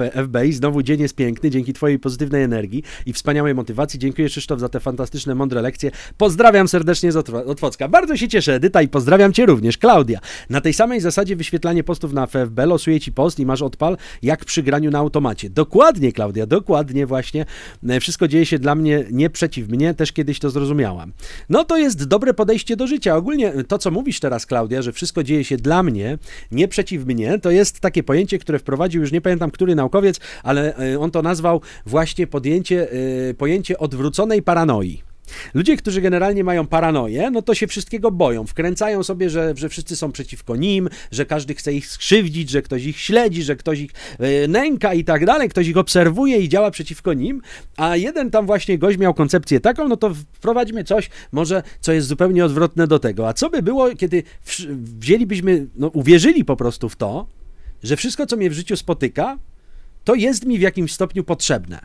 i znowu dzień jest piękny, dzięki Twojej pozytywnej energii i wspaniałej motywacji. Dziękuję Krzysztof za te fantastyczne, mądre lekcje. Pozdrawiam serdecznie z Otwocka. Bardzo się cieszę, Edyta, i pozdrawiam Cię również, Klaudia. Na tej samej zasadzie wyświetlanie postów na FFB losuje Ci post i masz odpal jak przy graniu na automacie. Dokładnie, Klaudia, dokładnie właśnie. E, wszystko dzieje się dla mnie, nie przeciw mnie, też kiedyś to zrozumiałam. No to jest dobre podejście do życia. Ogólnie e, to, co mówisz teraz, Klaudia, że wszystko dzieje się dla mnie, nie przeciw mnie, to jest takie pojęcie, które wprowadził już nie pamiętam, który naukowiec, ale e, on to nazwał właśnie podjęcie, e, pojęcie odwróconej paranoi. Ludzie, którzy generalnie mają paranoję, no to się wszystkiego boją. Wkręcają sobie, że, że wszyscy są przeciwko nim, że każdy chce ich skrzywdzić, że ktoś ich śledzi, że ktoś ich e, nęka i tak dalej, ktoś ich obserwuje i działa przeciwko nim. A jeden tam właśnie gość miał koncepcję taką, no to wprowadźmy coś, może co jest zupełnie odwrotne do tego. A co by było, kiedy wzięlibyśmy, no uwierzyli po prostu w to, że wszystko, co mnie w życiu spotyka, to jest mi w jakimś stopniu potrzebne.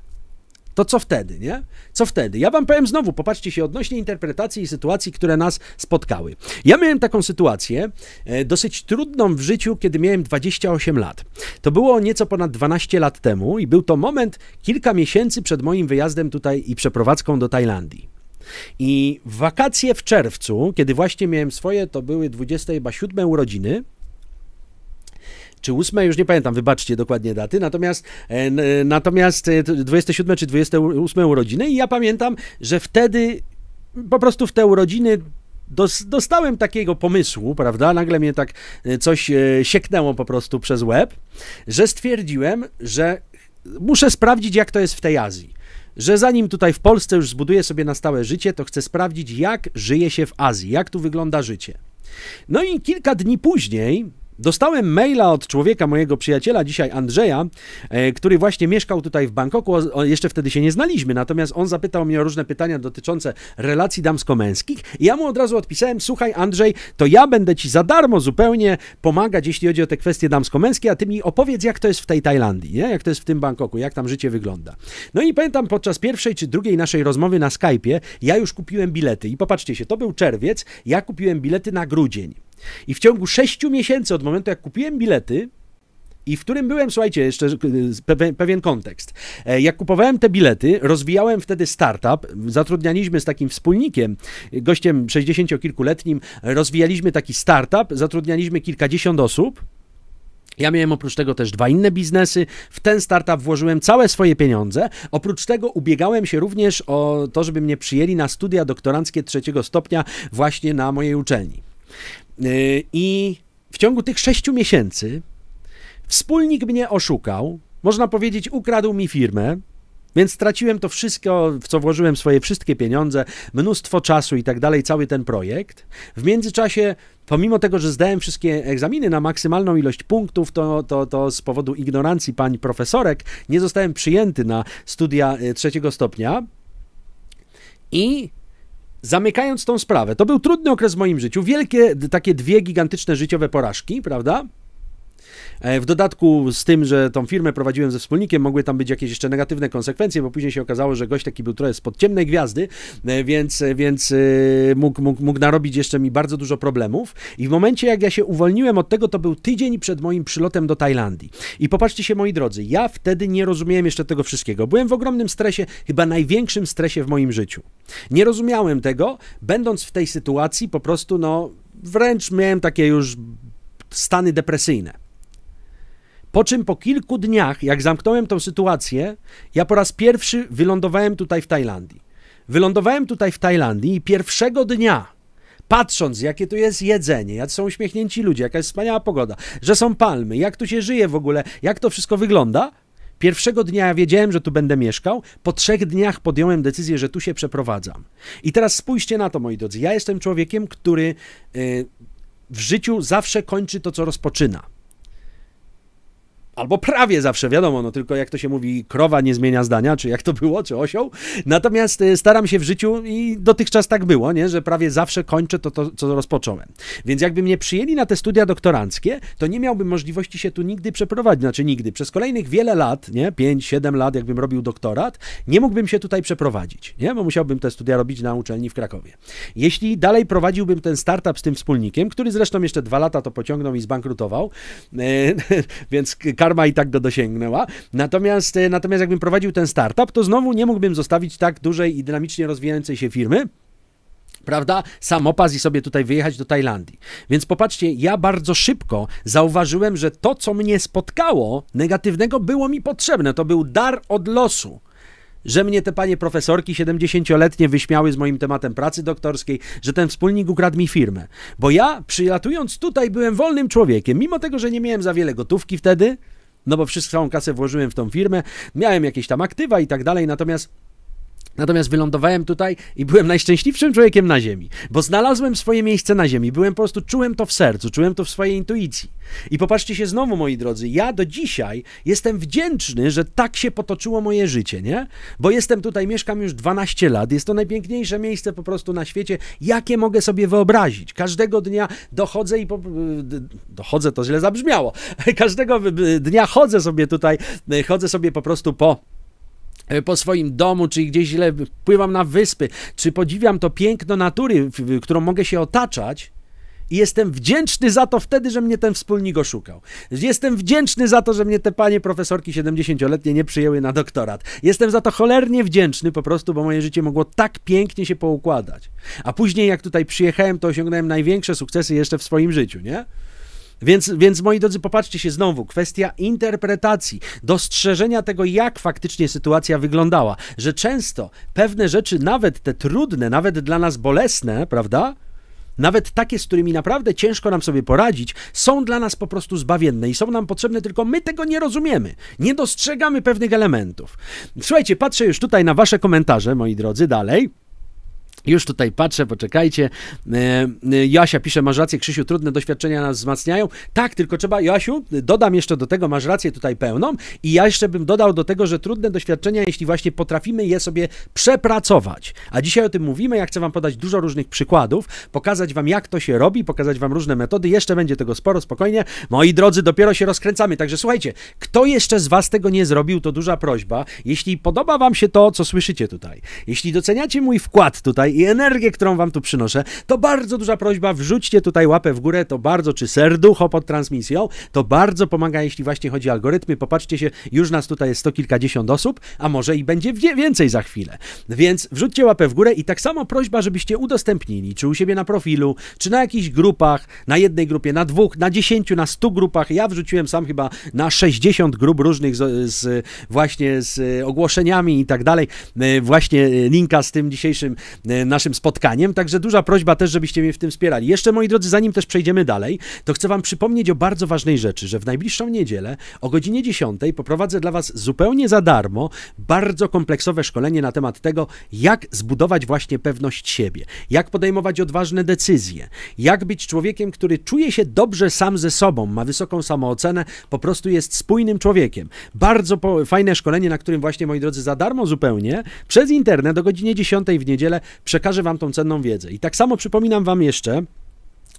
To co wtedy, nie? Co wtedy? Ja wam powiem znowu, popatrzcie się odnośnie interpretacji i sytuacji, które nas spotkały. Ja miałem taką sytuację e, dosyć trudną w życiu, kiedy miałem 28 lat. To było nieco ponad 12 lat temu i był to moment kilka miesięcy przed moim wyjazdem tutaj i przeprowadzką do Tajlandii. I wakacje w czerwcu, kiedy właśnie miałem swoje, to były 27 urodziny, czy 8, już nie pamiętam, wybaczcie dokładnie daty, natomiast, e, e, natomiast 27 e, czy 28 urodziny i ja pamiętam, że wtedy po prostu w te urodziny dostałem takiego pomysłu, prawda? Nagle mnie tak coś sieknęło po prostu przez łeb, że stwierdziłem, że muszę sprawdzić, jak to jest w tej Azji. Że zanim tutaj w Polsce już zbuduję sobie na stałe życie, to chcę sprawdzić, jak żyje się w Azji, jak tu wygląda życie. No i kilka dni później Dostałem maila od człowieka, mojego przyjaciela dzisiaj, Andrzeja, e, który właśnie mieszkał tutaj w Bangkoku. jeszcze wtedy się nie znaliśmy, natomiast on zapytał mnie o różne pytania dotyczące relacji damsko-męskich. I ja mu od razu odpisałem: Słuchaj, Andrzej, to ja będę ci za darmo zupełnie pomagać, jeśli chodzi o te kwestie damsko-męskie, a ty mi opowiedz, jak to jest w tej Tajlandii, nie? jak to jest w tym Bangkoku, jak tam życie wygląda. No i pamiętam podczas pierwszej czy drugiej naszej rozmowy na Skype'ie, ja już kupiłem bilety. I popatrzcie się, to był czerwiec, ja kupiłem bilety na grudzień. I w ciągu 6 miesięcy od momentu, jak kupiłem bilety, i w którym byłem, słuchajcie, jeszcze e, pewien kontekst. E, jak kupowałem te bilety, rozwijałem wtedy startup, zatrudnialiśmy z takim wspólnikiem, gościem 60-kilkuletnim, rozwijaliśmy taki startup, zatrudnialiśmy kilkadziesiąt osób. Ja miałem oprócz tego też dwa inne biznesy. W ten startup włożyłem całe swoje pieniądze. Oprócz tego ubiegałem się również o to, żeby mnie przyjęli na studia doktoranckie trzeciego stopnia właśnie na mojej uczelni. Y, I w ciągu tych sześciu miesięcy wspólnik mnie oszukał, można powiedzieć, ukradł mi firmę, więc straciłem to wszystko, w co włożyłem swoje wszystkie pieniądze, mnóstwo czasu i tak dalej, cały ten projekt. W międzyczasie, pomimo tego, że zdałem wszystkie egzaminy na maksymalną ilość punktów, to, to, to z powodu ignorancji pań profesorek nie zostałem przyjęty na studia y, trzeciego stopnia. I zamykając tą sprawę, to był trudny okres w moim życiu, wielkie takie dwie gigantyczne życiowe porażki, prawda? E, w dodatku z tym, że tą firmę prowadziłem ze wspólnikiem, mogły tam być jakieś jeszcze negatywne konsekwencje, bo później się okazało, że gość taki był trochę spod ciemnej gwiazdy, e, więc, e, więc mógł, mógł, mógł narobić jeszcze mi bardzo dużo problemów. I w momencie, jak ja się uwolniłem od tego, to był tydzień przed moim przylotem do Tajlandii. I popatrzcie się, moi drodzy, ja wtedy nie rozumiałem jeszcze tego wszystkiego. Byłem w ogromnym stresie, chyba największym stresie w moim życiu. Nie rozumiałem tego, będąc w tej sytuacji, po prostu, no, wręcz miałem takie już stany depresyjne. Po czym po kilku dniach, jak zamknąłem tą sytuację, ja po raz pierwszy wylądowałem tutaj w Tajlandii. Wylądowałem tutaj w Tajlandii i pierwszego dnia, patrząc jakie tu jest jedzenie, jak są uśmiechnięci ludzie, jaka jest wspaniała pogoda, że są palmy, jak tu się żyje w ogóle, jak to wszystko wygląda, Pierwszego dnia ja wiedziałem, że tu będę mieszkał, po trzech dniach podjąłem decyzję, że tu się przeprowadzam. I teraz spójrzcie na to, moi drodzy. Ja jestem człowiekiem, który y, w życiu zawsze kończy to, co rozpoczyna albo prawie zawsze, wiadomo, no tylko jak to się mówi, krowa nie zmienia zdania, czy jak to było, czy osioł. Natomiast e, staram się w życiu i dotychczas tak było, nie, że prawie zawsze kończę to, to co rozpocząłem. Więc jakby mnie przyjęli na te studia doktoranckie, to nie miałbym możliwości się tu nigdy przeprowadzić, znaczy nigdy. Przez kolejnych wiele lat, nie, 5-7 lat, jakbym robił doktorat, nie mógłbym się tutaj przeprowadzić, nie, bo musiałbym te studia robić na uczelni w Krakowie. Jeśli dalej prowadziłbym ten startup z tym wspólnikiem, który zresztą jeszcze dwa lata to pociągnął i zbankrutował, yy, więc każdy i tak go dosięgnęła. Natomiast, e, natomiast jakbym prowadził ten startup, to znowu nie mógłbym zostawić tak dużej i dynamicznie rozwijającej się firmy, prawda, samopas i sobie tutaj wyjechać do Tajlandii. Więc popatrzcie, ja bardzo szybko zauważyłem, że to, co mnie spotkało negatywnego, było mi potrzebne. To był dar od losu że mnie te panie profesorki 70-letnie wyśmiały z moim tematem pracy doktorskiej, że ten wspólnik ukradł mi firmę. Bo ja przylatując tutaj byłem wolnym człowiekiem, mimo tego, że nie miałem za wiele gotówki wtedy, no bo wszystką kasę włożyłem w tą firmę, miałem jakieś tam aktywa i tak dalej, natomiast Natomiast wylądowałem tutaj i byłem najszczęśliwszym człowiekiem na Ziemi, bo znalazłem swoje miejsce na Ziemi. Byłem po prostu, czułem to w sercu, czułem to w swojej intuicji. I popatrzcie się znowu, moi drodzy, ja do dzisiaj jestem wdzięczny, że tak się potoczyło moje życie, nie? Bo jestem tutaj, mieszkam już 12 lat, jest to najpiękniejsze miejsce po prostu na świecie, jakie mogę sobie wyobrazić. Każdego dnia dochodzę i. Po... E, dochodzę, to źle zabrzmiało. Każdego dnia chodzę sobie tutaj, e, chodzę sobie po prostu po E, po swoim domu, czy gdzieś źle pływam na wyspy, czy podziwiam to piękno natury, którą mogę się otaczać, i jestem wdzięczny za to wtedy, że mnie ten wspólnik oszukał. Jestem wdzięczny za to, że mnie te panie profesorki 70-letnie nie przyjęły na doktorat. Jestem za to cholernie wdzięczny po prostu, bo moje życie mogło tak pięknie się poukładać. A później, jak tutaj przyjechałem, to osiągnąłem największe sukcesy jeszcze w swoim życiu, nie? Więc, więc moi drodzy, popatrzcie się znowu, kwestia interpretacji, dostrzeżenia tego, jak faktycznie sytuacja wyglądała, że często pewne rzeczy, nawet te trudne, nawet dla nas bolesne, prawda? Nawet takie, z którymi naprawdę ciężko nam sobie poradzić, są dla nas po prostu zbawienne i są nam potrzebne, tylko my tego nie rozumiemy. Nie dostrzegamy pewnych elementów. Słuchajcie, patrzę już tutaj na Wasze komentarze, moi drodzy, dalej. Już tutaj patrzę, poczekajcie. E, e, Jasia pisze, masz rację, Krzysiu, trudne doświadczenia nas wzmacniają. Tak, tylko trzeba, Jasiu, dodam jeszcze do tego, masz rację tutaj pełną i ja jeszcze bym dodał do tego, że trudne doświadczenia, jeśli właśnie potrafimy je sobie przepracować, a dzisiaj o tym mówimy, ja chcę wam podać dużo różnych przykładów, pokazać wam jak to się robi, pokazać wam różne metody, jeszcze będzie tego sporo, spokojnie. Moi drodzy, dopiero się rozkręcamy, także słuchajcie, kto jeszcze z was tego nie zrobił, to duża prośba. Jeśli podoba wam się to, co słyszycie tutaj, jeśli doceniacie mój wkład tutaj i energię, którą wam tu przynoszę, to bardzo duża prośba, wrzućcie tutaj łapę w górę, to bardzo, czy serducho pod transmisją, to bardzo pomaga, jeśli właśnie chodzi o algorytmy. Popatrzcie się, już nas tutaj jest sto kilkadziesiąt osób, a może i będzie więcej za chwilę. Więc wrzućcie łapę w górę i tak samo prośba, żebyście udostępnili, czy u siebie na profilu, czy na jakichś grupach, na jednej grupie, na dwóch, na dziesięciu, na stu grupach. Ja wrzuciłem sam chyba na 60 grup różnych z, z właśnie z ogłoszeniami i tak dalej. E, właśnie e, linka z tym dzisiejszym e, E, naszym spotkaniem, także duża prośba też, żebyście mnie w tym wspierali. Jeszcze, moi drodzy, zanim też przejdziemy dalej, to chcę wam przypomnieć o bardzo ważnej rzeczy, że w najbliższą niedzielę o godzinie 10 poprowadzę dla was zupełnie za darmo bardzo kompleksowe szkolenie na temat tego, jak zbudować właśnie pewność siebie, jak podejmować odważne decyzje, jak być człowiekiem, który czuje się dobrze sam ze sobą, ma wysoką samoocenę, po prostu jest spójnym człowiekiem. Bardzo po, fajne szkolenie, na którym właśnie, moi drodzy, za darmo zupełnie przez internet o godzinie 10 w niedzielę Przekażę Wam tą cenną wiedzę. I tak samo przypominam Wam jeszcze,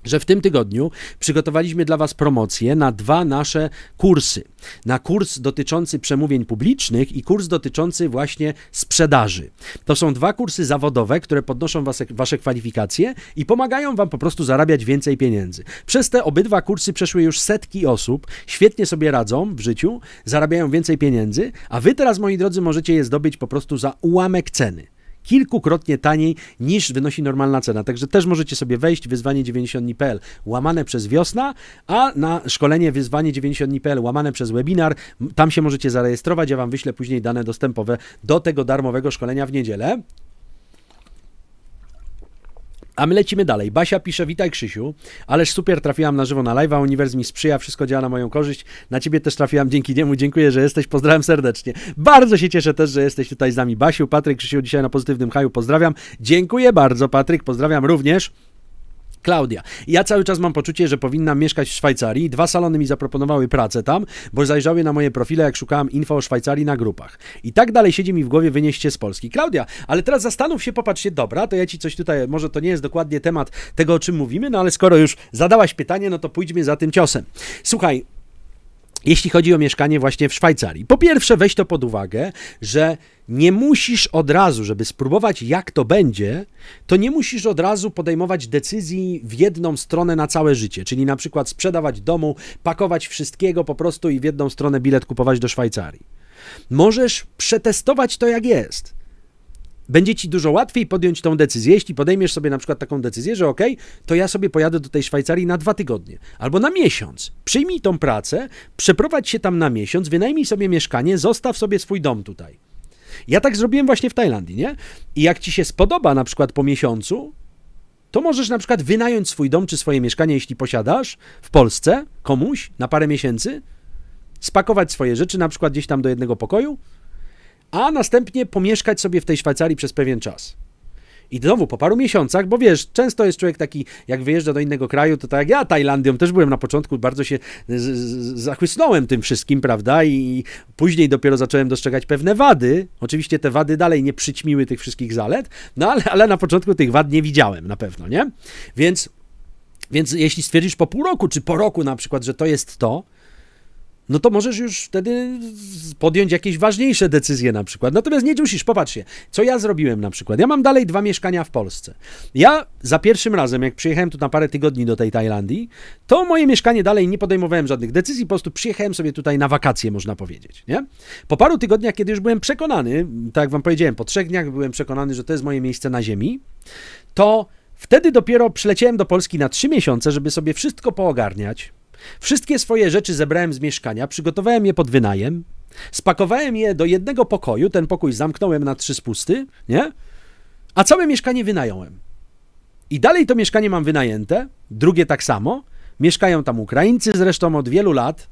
że w tym tygodniu przygotowaliśmy dla Was promocję na dwa nasze kursy. Na kurs dotyczący przemówień publicznych i kurs dotyczący właśnie sprzedaży. To są dwa kursy zawodowe, które podnoszą wasze, Wasze kwalifikacje i pomagają Wam po prostu zarabiać więcej pieniędzy. Przez te obydwa kursy przeszły już setki osób, świetnie sobie radzą w życiu, zarabiają więcej pieniędzy, a Wy teraz, moi drodzy, możecie je zdobyć po prostu za ułamek ceny kilkukrotnie taniej niż wynosi normalna cena. Także też możecie sobie wejść wyzwanie 90.pl łamane przez wiosna, a na szkolenie wyzwanie 90.pl łamane przez webinar, tam się możecie zarejestrować, ja wam wyślę później dane dostępowe do tego darmowego szkolenia w niedzielę. A my lecimy dalej. Basia pisze, witaj Krzysiu, ależ super, trafiłam na żywo na live'a, uniwers mi sprzyja, wszystko działa na moją korzyść, na ciebie też trafiłam dzięki niemu, dziękuję, że jesteś, pozdrawiam serdecznie. Bardzo się cieszę też, że jesteś tutaj z nami, Basiu, Patryk, Krzysiu, dzisiaj na pozytywnym haju, pozdrawiam, dziękuję bardzo, Patryk, pozdrawiam również. Klaudia. Ja cały czas mam poczucie, że powinnam mieszkać w Szwajcarii. Dwa salony mi zaproponowały pracę tam, bo zajrzały na moje profile, jak szukałam info o Szwajcarii na grupach. I tak dalej siedzi mi w głowie wynieście z Polski. Klaudia, ale teraz zastanów się, popatrzcie, dobra, to ja ci coś tutaj, może to nie jest dokładnie temat tego, o czym mówimy, no ale skoro już zadałaś pytanie, no to pójdźmy za tym ciosem. Słuchaj, jeśli chodzi o mieszkanie właśnie w Szwajcarii. Po pierwsze, weź to pod uwagę, że nie musisz od razu, żeby spróbować jak to będzie, to nie musisz od razu podejmować decyzji w jedną stronę na całe życie, czyli na przykład sprzedawać domu, pakować wszystkiego po prostu i w jedną stronę bilet kupować do Szwajcarii. Możesz przetestować to jak jest będzie ci dużo łatwiej podjąć tą decyzję, jeśli podejmiesz sobie na przykład taką decyzję, że ok, to ja sobie pojadę do tej Szwajcarii na dwa tygodnie albo na miesiąc. Przyjmij tą pracę, przeprowadź się tam na miesiąc, wynajmij sobie mieszkanie, zostaw sobie swój dom tutaj. Ja tak zrobiłem właśnie w Tajlandii, nie? I jak ci się spodoba na przykład po miesiącu, to możesz na przykład wynająć swój dom czy swoje mieszkanie, jeśli posiadasz, w Polsce komuś na parę miesięcy, spakować swoje rzeczy na przykład gdzieś tam do jednego pokoju, a następnie pomieszkać sobie w tej Szwajcarii przez pewien czas. I znowu po paru miesiącach, bo wiesz, często jest człowiek taki, jak wyjeżdża do innego kraju, to tak jak ja Tajlandią też byłem na początku, bardzo się zachłysnąłem tym wszystkim, prawda? I później dopiero zacząłem dostrzegać pewne wady. Oczywiście te wady dalej nie przyćmiły tych wszystkich zalet, no ale, ale na początku tych wad nie widziałem na pewno, nie? Więc, więc jeśli stwierdzisz po pół roku czy po roku na przykład, że to jest to, no to możesz już wtedy podjąć jakieś ważniejsze decyzje na przykład. Natomiast nie dusisz, popatrzcie, co ja zrobiłem na przykład. Ja mam dalej dwa mieszkania w Polsce. Ja za pierwszym razem, jak przyjechałem tu na parę tygodni do tej Tajlandii, to moje mieszkanie dalej nie podejmowałem żadnych decyzji, po prostu przyjechałem sobie tutaj na wakacje, można powiedzieć, nie? Po paru tygodniach, kiedy już byłem przekonany, tak jak wam powiedziałem, po trzech dniach byłem przekonany, że to jest moje miejsce na ziemi, to wtedy dopiero przyleciałem do Polski na trzy miesiące, żeby sobie wszystko poogarniać, Wszystkie swoje rzeczy zebrałem z mieszkania, przygotowałem je pod wynajem, spakowałem je do jednego pokoju, ten pokój zamknąłem na trzy spusty, nie? A całe mieszkanie wynająłem. I dalej to mieszkanie mam wynajęte, drugie tak samo. Mieszkają tam Ukraińcy zresztą od wielu lat.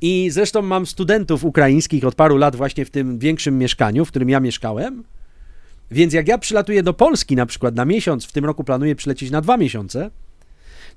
I zresztą mam studentów ukraińskich od paru lat właśnie w tym większym mieszkaniu, w którym ja mieszkałem. Więc jak ja przylatuję do Polski na przykład na miesiąc, w tym roku planuję przylecieć na dwa miesiące,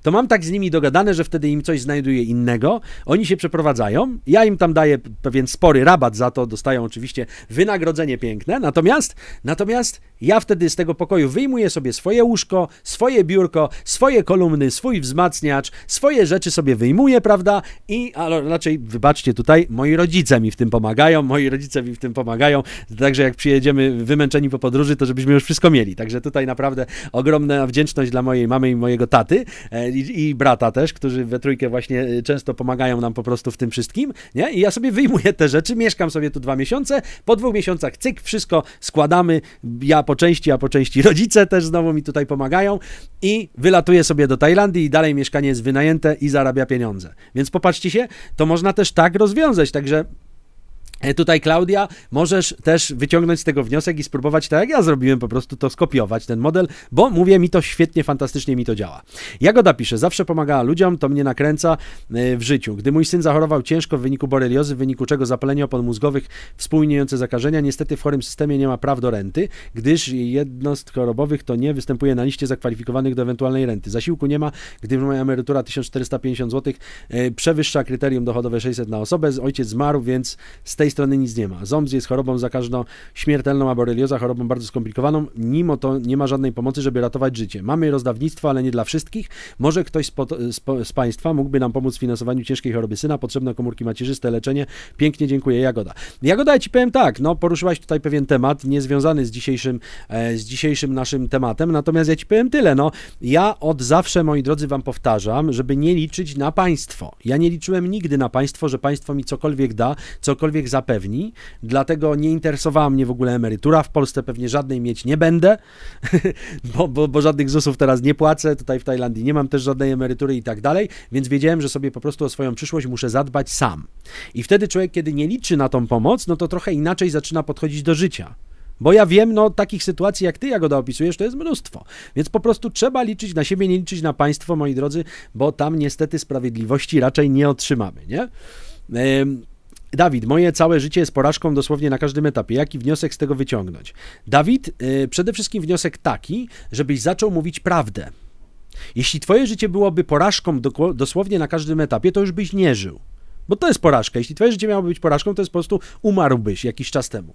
to mam tak z nimi dogadane, że wtedy im coś znajduję innego, oni się przeprowadzają, ja im tam daję pewien spory rabat za to, dostają oczywiście wynagrodzenie piękne, natomiast, natomiast ja wtedy z tego pokoju wyjmuję sobie swoje łóżko, swoje biurko, swoje kolumny, swój wzmacniacz, swoje rzeczy sobie wyjmuję, prawda, i, ale raczej, wybaczcie tutaj, moi rodzice mi w tym pomagają, moi rodzice mi w tym pomagają, także jak przyjedziemy wymęczeni po podróży, to żebyśmy już wszystko mieli, także tutaj naprawdę ogromna wdzięczność dla mojej mamy i mojego taty, e, i, i, brata też, którzy we trójkę właśnie y, często pomagają nam po prostu w tym wszystkim, nie? I ja sobie wyjmuję te rzeczy, mieszkam sobie tu dwa miesiące, po dwóch miesiącach cyk, wszystko składamy, ja po części, ja po części, rodzice też znowu mi tutaj pomagają i wylatuję sobie do Tajlandii i dalej mieszkanie jest wynajęte i zarabia pieniądze. Więc popatrzcie się, to można też tak rozwiązać, także E, tutaj, Klaudia, możesz też wyciągnąć z tego wniosek i spróbować, tak jak ja zrobiłem, po prostu to skopiować, ten model, bo mówię, mi to świetnie, fantastycznie mi to działa. Jagoda pisze, zawsze pomagała ludziom, to mnie nakręca e, w życiu. Gdy mój syn zachorował ciężko w wyniku boreliozy, w wyniku czego zapalenie opon mózgowych, współistniejące zakażenia, niestety w chorym systemie nie ma praw do renty, gdyż jednostk chorobowych to nie występuje na liście zakwalifikowanych do ewentualnej renty. Zasiłku nie ma, gdy moja emerytura 1450 zł e, przewyższa kryterium dochodowe 600 na osobę. Ojciec zmarł, więc z tej strony nic nie ma. Zombie jest chorobą zakaźną śmiertelną, a borelioza chorobą bardzo skomplikowaną. Mimo to nie ma żadnej pomocy, żeby ratować życie. Mamy rozdawnictwo, ale nie dla wszystkich. Może ktoś z Państwa mógłby nam pomóc w finansowaniu ciężkiej choroby syna. Potrzebne komórki macierzyste, leczenie. Pięknie dziękuję, Jagoda. Jagoda, ja Ci powiem tak, no poruszyłaś tutaj pewien temat, niezwiązany z dzisiejszym, e, z dzisiejszym naszym tematem, natomiast ja Ci powiem tyle, no ja od zawsze, moi drodzy, Wam powtarzam, żeby nie liczyć na państwo. Ja nie liczyłem nigdy na państwo, że państwo mi cokolwiek da, cokolwiek zapewni, pewni, dlatego nie interesowała mnie w ogóle emerytura. W Polsce pewnie żadnej mieć nie będę, bo, bo, bo żadnych ZUS-ów teraz nie płacę, tutaj w Tajlandii nie mam też żadnej emerytury i tak dalej, więc wiedziałem, że sobie po prostu o swoją przyszłość muszę zadbać sam. I wtedy człowiek, kiedy nie liczy na tą pomoc, no to trochę inaczej zaczyna podchodzić do życia. Bo ja wiem, no takich sytuacji jak ty, go opisujesz, to jest mnóstwo. Więc po prostu trzeba liczyć na siebie, nie liczyć na państwo, moi drodzy, bo tam niestety sprawiedliwości raczej nie otrzymamy, nie? Dawid, moje całe życie jest porażką dosłownie na każdym etapie. Jaki wniosek z tego wyciągnąć? Dawid, yy, przede wszystkim wniosek taki, żebyś zaczął mówić prawdę. Jeśli twoje życie byłoby porażką do, dosłownie na każdym etapie, to już byś nie żył. Bo to jest porażka. Jeśli twoje życie miałoby być porażką, to jest po prostu umarłbyś jakiś czas temu.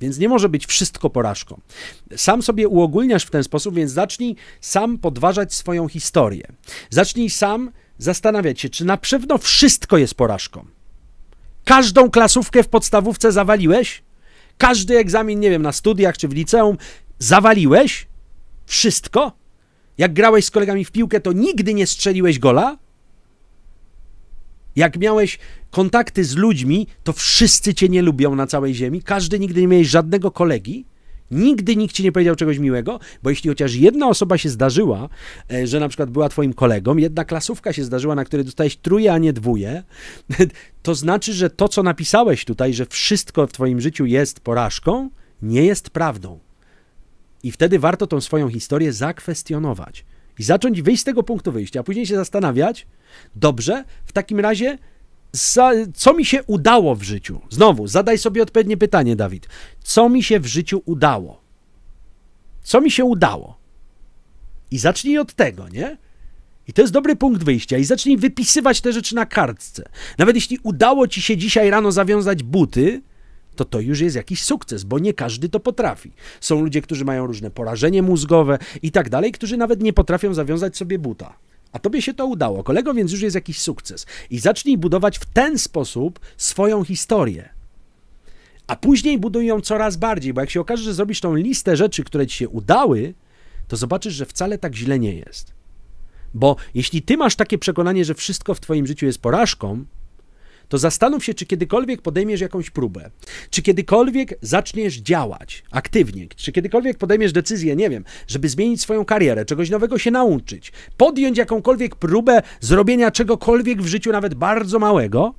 Więc nie może być wszystko porażką. Sam sobie uogólniasz w ten sposób, więc zacznij sam podważać swoją historię. Zacznij sam zastanawiać się, czy na pewno wszystko jest porażką. Każdą klasówkę w podstawówce zawaliłeś? Każdy egzamin, nie wiem, na studiach czy w liceum zawaliłeś? Wszystko? Jak grałeś z kolegami w piłkę, to nigdy nie strzeliłeś gola? Jak miałeś kontakty z ludźmi, to wszyscy cię nie lubią na całej ziemi? Każdy nigdy nie miałeś żadnego kolegi? Nigdy nikt ci nie powiedział czegoś miłego, bo jeśli chociaż jedna osoba się zdarzyła, e, że na przykład była twoim kolegą, jedna klasówka się zdarzyła, na której dostałeś truje, a nie dwóje, to znaczy, że to, co napisałeś tutaj, że wszystko w twoim życiu jest porażką, nie jest prawdą. I wtedy warto tą swoją historię zakwestionować i zacząć wyjść z tego punktu wyjścia, a później się zastanawiać, dobrze, w takim razie za, co mi się udało w życiu? Znowu, zadaj sobie odpowiednie pytanie, Dawid. Co mi się w życiu udało? Co mi się udało? I zacznij od tego, nie? I to jest dobry punkt wyjścia. I zacznij wypisywać te rzeczy na kartce. Nawet jeśli udało ci się dzisiaj rano zawiązać buty, to to już jest jakiś sukces, bo nie każdy to potrafi. Są ludzie, którzy mają różne porażenie mózgowe i tak dalej, którzy nawet nie potrafią zawiązać sobie buta. A tobie się to udało, kolego, więc już jest jakiś sukces. I zacznij budować w ten sposób swoją historię. A później buduj ją coraz bardziej, bo jak się okaże, że zrobisz tą listę rzeczy, które ci się udały, to zobaczysz, że wcale tak źle nie jest. Bo jeśli ty masz takie przekonanie, że wszystko w twoim życiu jest porażką, to zastanów się, czy kiedykolwiek podejmiesz jakąś próbę, czy kiedykolwiek zaczniesz działać aktywnie, czy kiedykolwiek podejmiesz decyzję, nie wiem, żeby zmienić swoją karierę, czegoś nowego się nauczyć, podjąć jakąkolwiek próbę zrobienia czegokolwiek w życiu, nawet bardzo małego.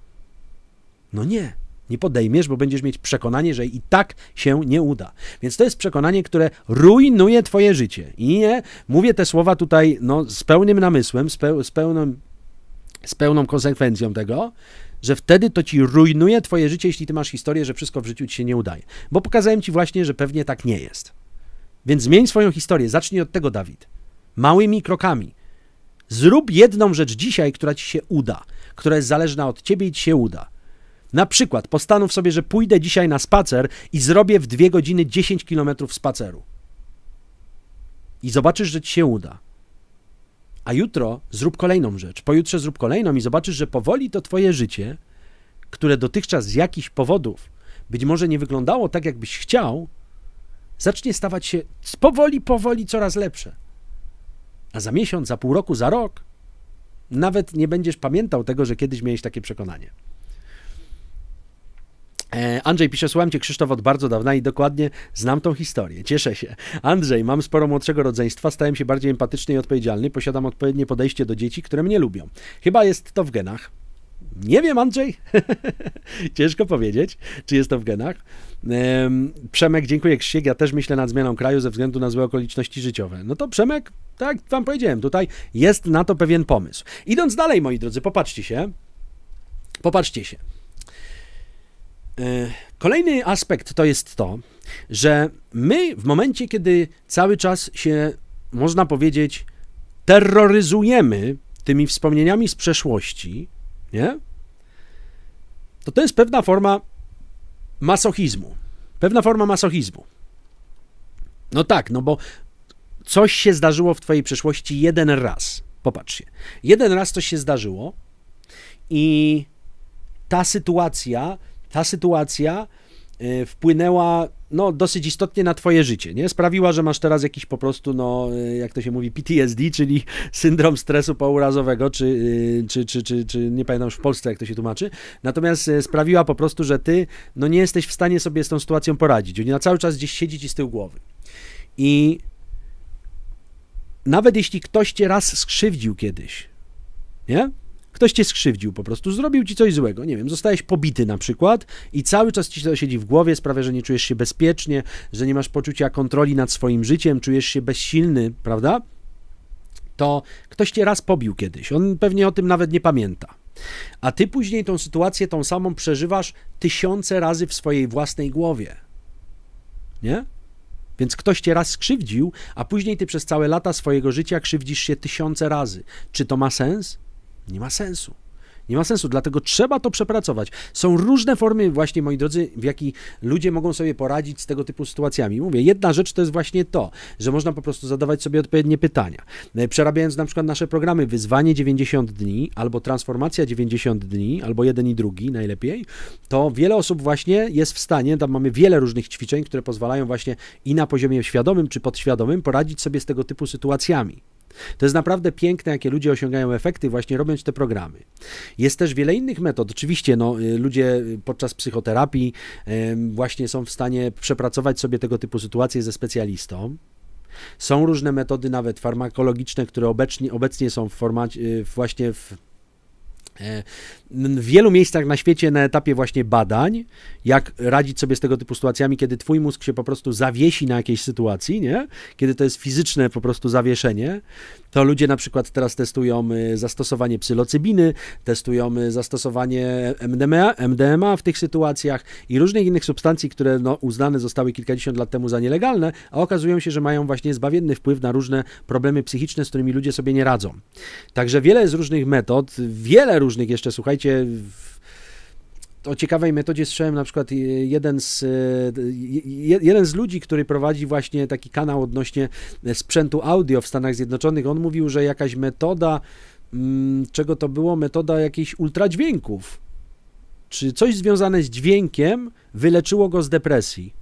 No nie, nie podejmiesz, bo będziesz mieć przekonanie, że i tak się nie uda. Więc to jest przekonanie, które rujnuje twoje życie. I nie mówię te słowa tutaj no, z pełnym namysłem, z, peł, z, pełnym, z pełną konsekwencją tego, że wtedy to ci rujnuje twoje życie, jeśli ty masz historię, że wszystko w życiu ci się nie udaje. Bo pokazałem ci właśnie, że pewnie tak nie jest. Więc zmień swoją historię. Zacznij od tego, Dawid. Małymi krokami. Zrób jedną rzecz dzisiaj, która ci się uda, która jest zależna od ciebie i ci się uda. Na przykład postanów sobie, że pójdę dzisiaj na spacer i zrobię w dwie godziny 10 km spaceru. I zobaczysz, że ci się uda a jutro zrób kolejną rzecz, pojutrze zrób kolejną i zobaczysz, że powoli to twoje życie, które dotychczas z jakichś powodów być może nie wyglądało tak, jakbyś chciał, zacznie stawać się powoli, powoli coraz lepsze. A za miesiąc, za pół roku, za rok nawet nie będziesz pamiętał tego, że kiedyś miałeś takie przekonanie. E, Andrzej pisze, słucham cię Krzysztof od bardzo dawna i dokładnie znam tą historię. Cieszę się. Andrzej, mam sporo młodszego rodzeństwa, stałem się bardziej empatyczny i odpowiedzialny, posiadam odpowiednie podejście do dzieci, które mnie lubią. Chyba jest to w genach. Nie wiem, Andrzej. Ciężko powiedzieć, czy jest to w genach. Przemek, dziękuję Krzysiek. Ja też myślę nad zmianą kraju ze względu na złe okoliczności życiowe. No to Przemek, tak wam powiedziałem, tutaj jest na to pewien pomysł. Idąc dalej, moi drodzy, popatrzcie się. Popatrzcie się. Y, kolejny aspekt to jest to, że my w momencie, kiedy cały czas się, można powiedzieć, terroryzujemy tymi wspomnieniami z przeszłości, nie? To to jest pewna forma masochizmu. Pewna forma masochizmu. No tak, no bo coś się zdarzyło w twojej przeszłości jeden raz. Popatrzcie. Jeden raz coś się zdarzyło i ta sytuacja ta sytuacja e, wpłynęła no, dosyć istotnie na twoje życie, nie? Sprawiła, że masz teraz jakiś po prostu, no, e, jak to się mówi, PTSD, czyli syndrom stresu pourazowego, czy, e, czy, czy, czy, czy nie pamiętam już w Polsce, jak to się tłumaczy. Natomiast sprawiła po prostu, że ty, no, nie jesteś w stanie sobie z tą sytuacją poradzić. na cały czas gdzieś siedzi ci z tyłu głowy. I nawet jeśli ktoś cię raz skrzywdził kiedyś, nie? ktoś cię skrzywdził po prostu, zrobił ci coś złego, nie wiem, zostałeś pobity na przykład i cały czas ci to siedzi w głowie, sprawia, że nie czujesz się bezpiecznie, że nie masz poczucia kontroli nad swoim życiem, czujesz się bezsilny, prawda? To ktoś cię raz pobił kiedyś, on pewnie o tym nawet nie pamięta. A ty później tą sytuację tą samą przeżywasz tysiące razy w swojej własnej głowie. Nie? Więc ktoś cię raz skrzywdził, a później ty przez całe lata swojego życia krzywdzisz się tysiące razy. Czy to ma sens? Nie ma sensu. Nie ma sensu, dlatego trzeba to przepracować. Są różne formy, właśnie moi drodzy, w jaki ludzie mogą sobie poradzić z tego typu sytuacjami. Mówię, jedna rzecz to jest właśnie to, że można po prostu zadawać sobie odpowiednie pytania. E, przerabiając na przykład nasze programy Wyzwanie 90 dni, albo Transformacja 90 dni, albo jeden i drugi najlepiej, to wiele osób właśnie jest w stanie, tam mamy wiele różnych ćwiczeń, które pozwalają właśnie i na poziomie świadomym czy podświadomym poradzić sobie z tego typu sytuacjami. To jest naprawdę piękne, jakie ludzie osiągają efekty właśnie robiąc te programy. Jest też wiele innych metod. Oczywiście no, y, ludzie y, podczas psychoterapii właśnie są w stanie przepracować sobie tego typu sytuacje ze specjalistą. Są różne metody nawet farmakologiczne, które obecnie, obecnie są w formacie y, właśnie w e, w wielu miejscach na świecie na etapie właśnie badań, jak radzić sobie z tego typu sytuacjami, kiedy twój mózg się po prostu zawiesi na jakiejś sytuacji, nie? Kiedy to jest fizyczne po prostu zawieszenie, to ludzie na przykład teraz testują y, zastosowanie psylocybiny, testują y, zastosowanie MDMA, MDMA w tych sytuacjach i różnych innych substancji, które no, uznane zostały kilkadziesiąt lat temu za nielegalne, a okazują się, że mają właśnie zbawienny wpływ na różne problemy psychiczne, z którymi ludzie sobie nie radzą. Także wiele z różnych metod, wiele różnych jeszcze, słuchaj, słuchajcie, o ciekawej metodzie słyszałem na przykład e, jeden z, e, jeden z ludzi, który prowadzi właśnie taki kanał odnośnie e, sprzętu audio w Stanach Zjednoczonych. On mówił, że jakaś metoda, mm, czego to było, metoda jakichś ultradźwięków, czy coś związane z dźwiękiem wyleczyło go z depresji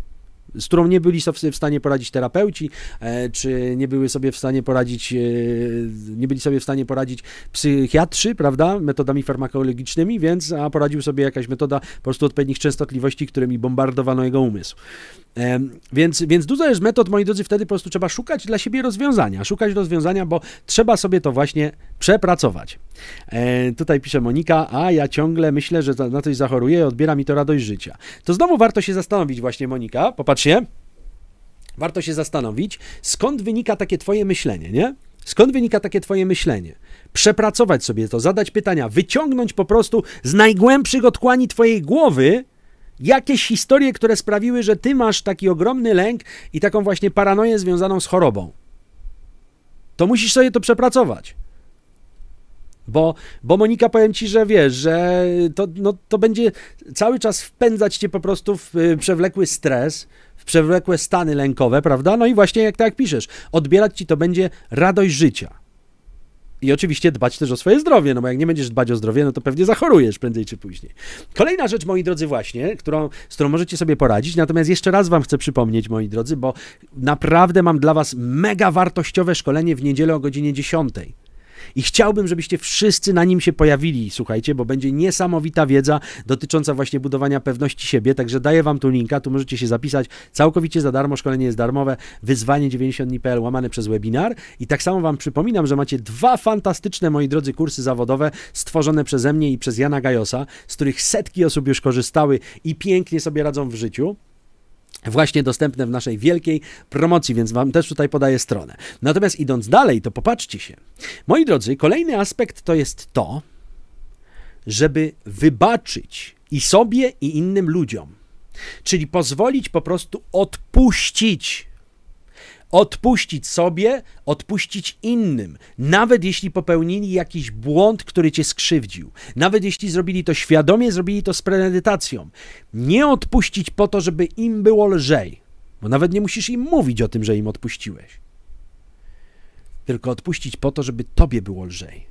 z którą nie byli sobie w stanie poradzić terapeuci, e, czy nie były sobie w stanie poradzić, e, nie byli sobie w stanie poradzić psychiatrzy, prawda, metodami farmakologicznymi, więc a poradził sobie jakaś metoda po prostu odpowiednich częstotliwości, którymi bombardowano jego umysł. E, więc, więc dużo jest metod, moi drodzy, wtedy po prostu trzeba szukać dla siebie rozwiązania, szukać rozwiązania, bo trzeba sobie to właśnie przepracować. Tutaj pisze Monika, a ja ciągle myślę, że na coś zachoruję, odbiera mi to radość życia. To znowu warto się zastanowić właśnie, Monika, popatrz warto się zastanowić, skąd wynika takie twoje myślenie, nie? Skąd wynika takie twoje myślenie? Przepracować sobie to, zadać pytania, wyciągnąć po prostu z najgłębszych odkłani twojej głowy jakieś historie, które sprawiły, że ty masz taki ogromny lęk i taką właśnie paranoję związaną z chorobą. To musisz sobie to przepracować. Bo, bo Monika, powiem ci, że wiesz, że to, no, to będzie cały czas wpędzać cię po prostu w y, przewlekły stres, przewlekłe stany lękowe, prawda? No i właśnie jak tak piszesz, odbierać ci to będzie radość życia. I oczywiście dbać też o swoje zdrowie, no bo jak nie będziesz dbać o zdrowie, no to pewnie zachorujesz prędzej czy później. Kolejna rzecz, moi drodzy, właśnie, którą, z którą możecie sobie poradzić, natomiast jeszcze raz wam chcę przypomnieć, moi drodzy, bo naprawdę mam dla was mega wartościowe szkolenie w niedzielę o godzinie 10 i chciałbym, żebyście wszyscy na nim się pojawili, słuchajcie, bo będzie niesamowita wiedza dotycząca właśnie budowania pewności siebie, także daję wam tu linka, tu możecie się zapisać całkowicie za darmo, szkolenie jest darmowe, wyzwanie 90dni.pl łamane przez webinar i tak samo wam przypominam, że macie dwa fantastyczne, moi drodzy, kursy zawodowe stworzone przeze mnie i przez Jana Gajosa, z których setki osób już korzystały i pięknie sobie radzą w życiu właśnie dostępne w naszej wielkiej promocji, więc Wam też tutaj podaję stronę. Natomiast idąc dalej, to popatrzcie się. Moi drodzy, kolejny aspekt to jest to, żeby wybaczyć i sobie, i innym ludziom. Czyli pozwolić po prostu odpuścić Odpuścić sobie, odpuścić innym, nawet jeśli popełnili jakiś błąd, który cię skrzywdził, nawet jeśli zrobili to świadomie, zrobili to z premedytacją. Nie odpuścić po to, żeby im było lżej, bo nawet nie musisz im mówić o tym, że im odpuściłeś. Tylko odpuścić po to, żeby tobie było lżej.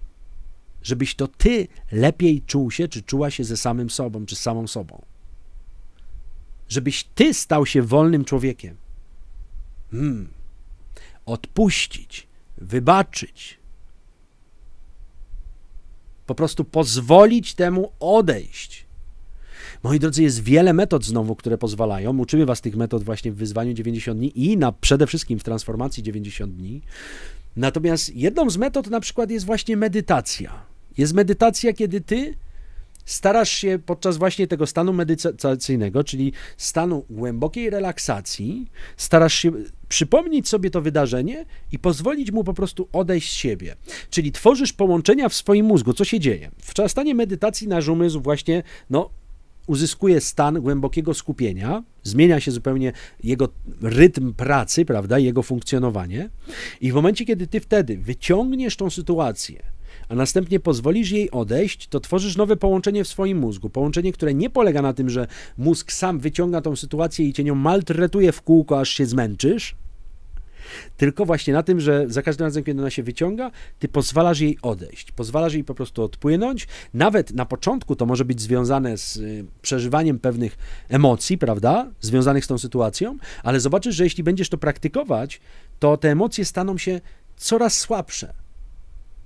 Żebyś to ty lepiej czuł się, czy czuła się ze samym sobą, czy samą sobą żebyś ty stał się wolnym człowiekiem. Hmm odpuścić, wybaczyć. Po prostu pozwolić temu odejść. Moi drodzy, jest wiele metod znowu, które pozwalają. Uczymy Was tych metod właśnie w wyzwaniu 90 dni i na, przede wszystkim w transformacji 90 dni. Natomiast jedną z metod na przykład jest właśnie medytacja. Jest medytacja, kiedy ty starasz się podczas właśnie tego stanu medytacyjnego, czyli stanu głębokiej relaksacji, starasz się przypomnieć sobie to wydarzenie i pozwolić mu po prostu odejść z siebie. Czyli tworzysz połączenia w swoim mózgu. Co się dzieje? W stanie medytacji nasz umysł właśnie, no, uzyskuje stan głębokiego skupienia, zmienia się zupełnie jego rytm pracy, prawda, jego funkcjonowanie. I w momencie, kiedy ty wtedy wyciągniesz tą sytuację, a następnie pozwolisz jej odejść, to tworzysz nowe połączenie w swoim mózgu. Połączenie, które nie polega na tym, że mózg sam wyciąga tą sytuację i cię nią maltretuje w kółko, aż się zmęczysz, tylko właśnie na tym, że za każdym razem, kiedy ona się wyciąga, ty pozwalasz jej odejść, pozwalasz jej po prostu odpłynąć. Nawet na początku to może być związane z y, przeżywaniem pewnych emocji, prawda, związanych z tą sytuacją, ale zobaczysz, że jeśli będziesz to praktykować, to te emocje staną się coraz słabsze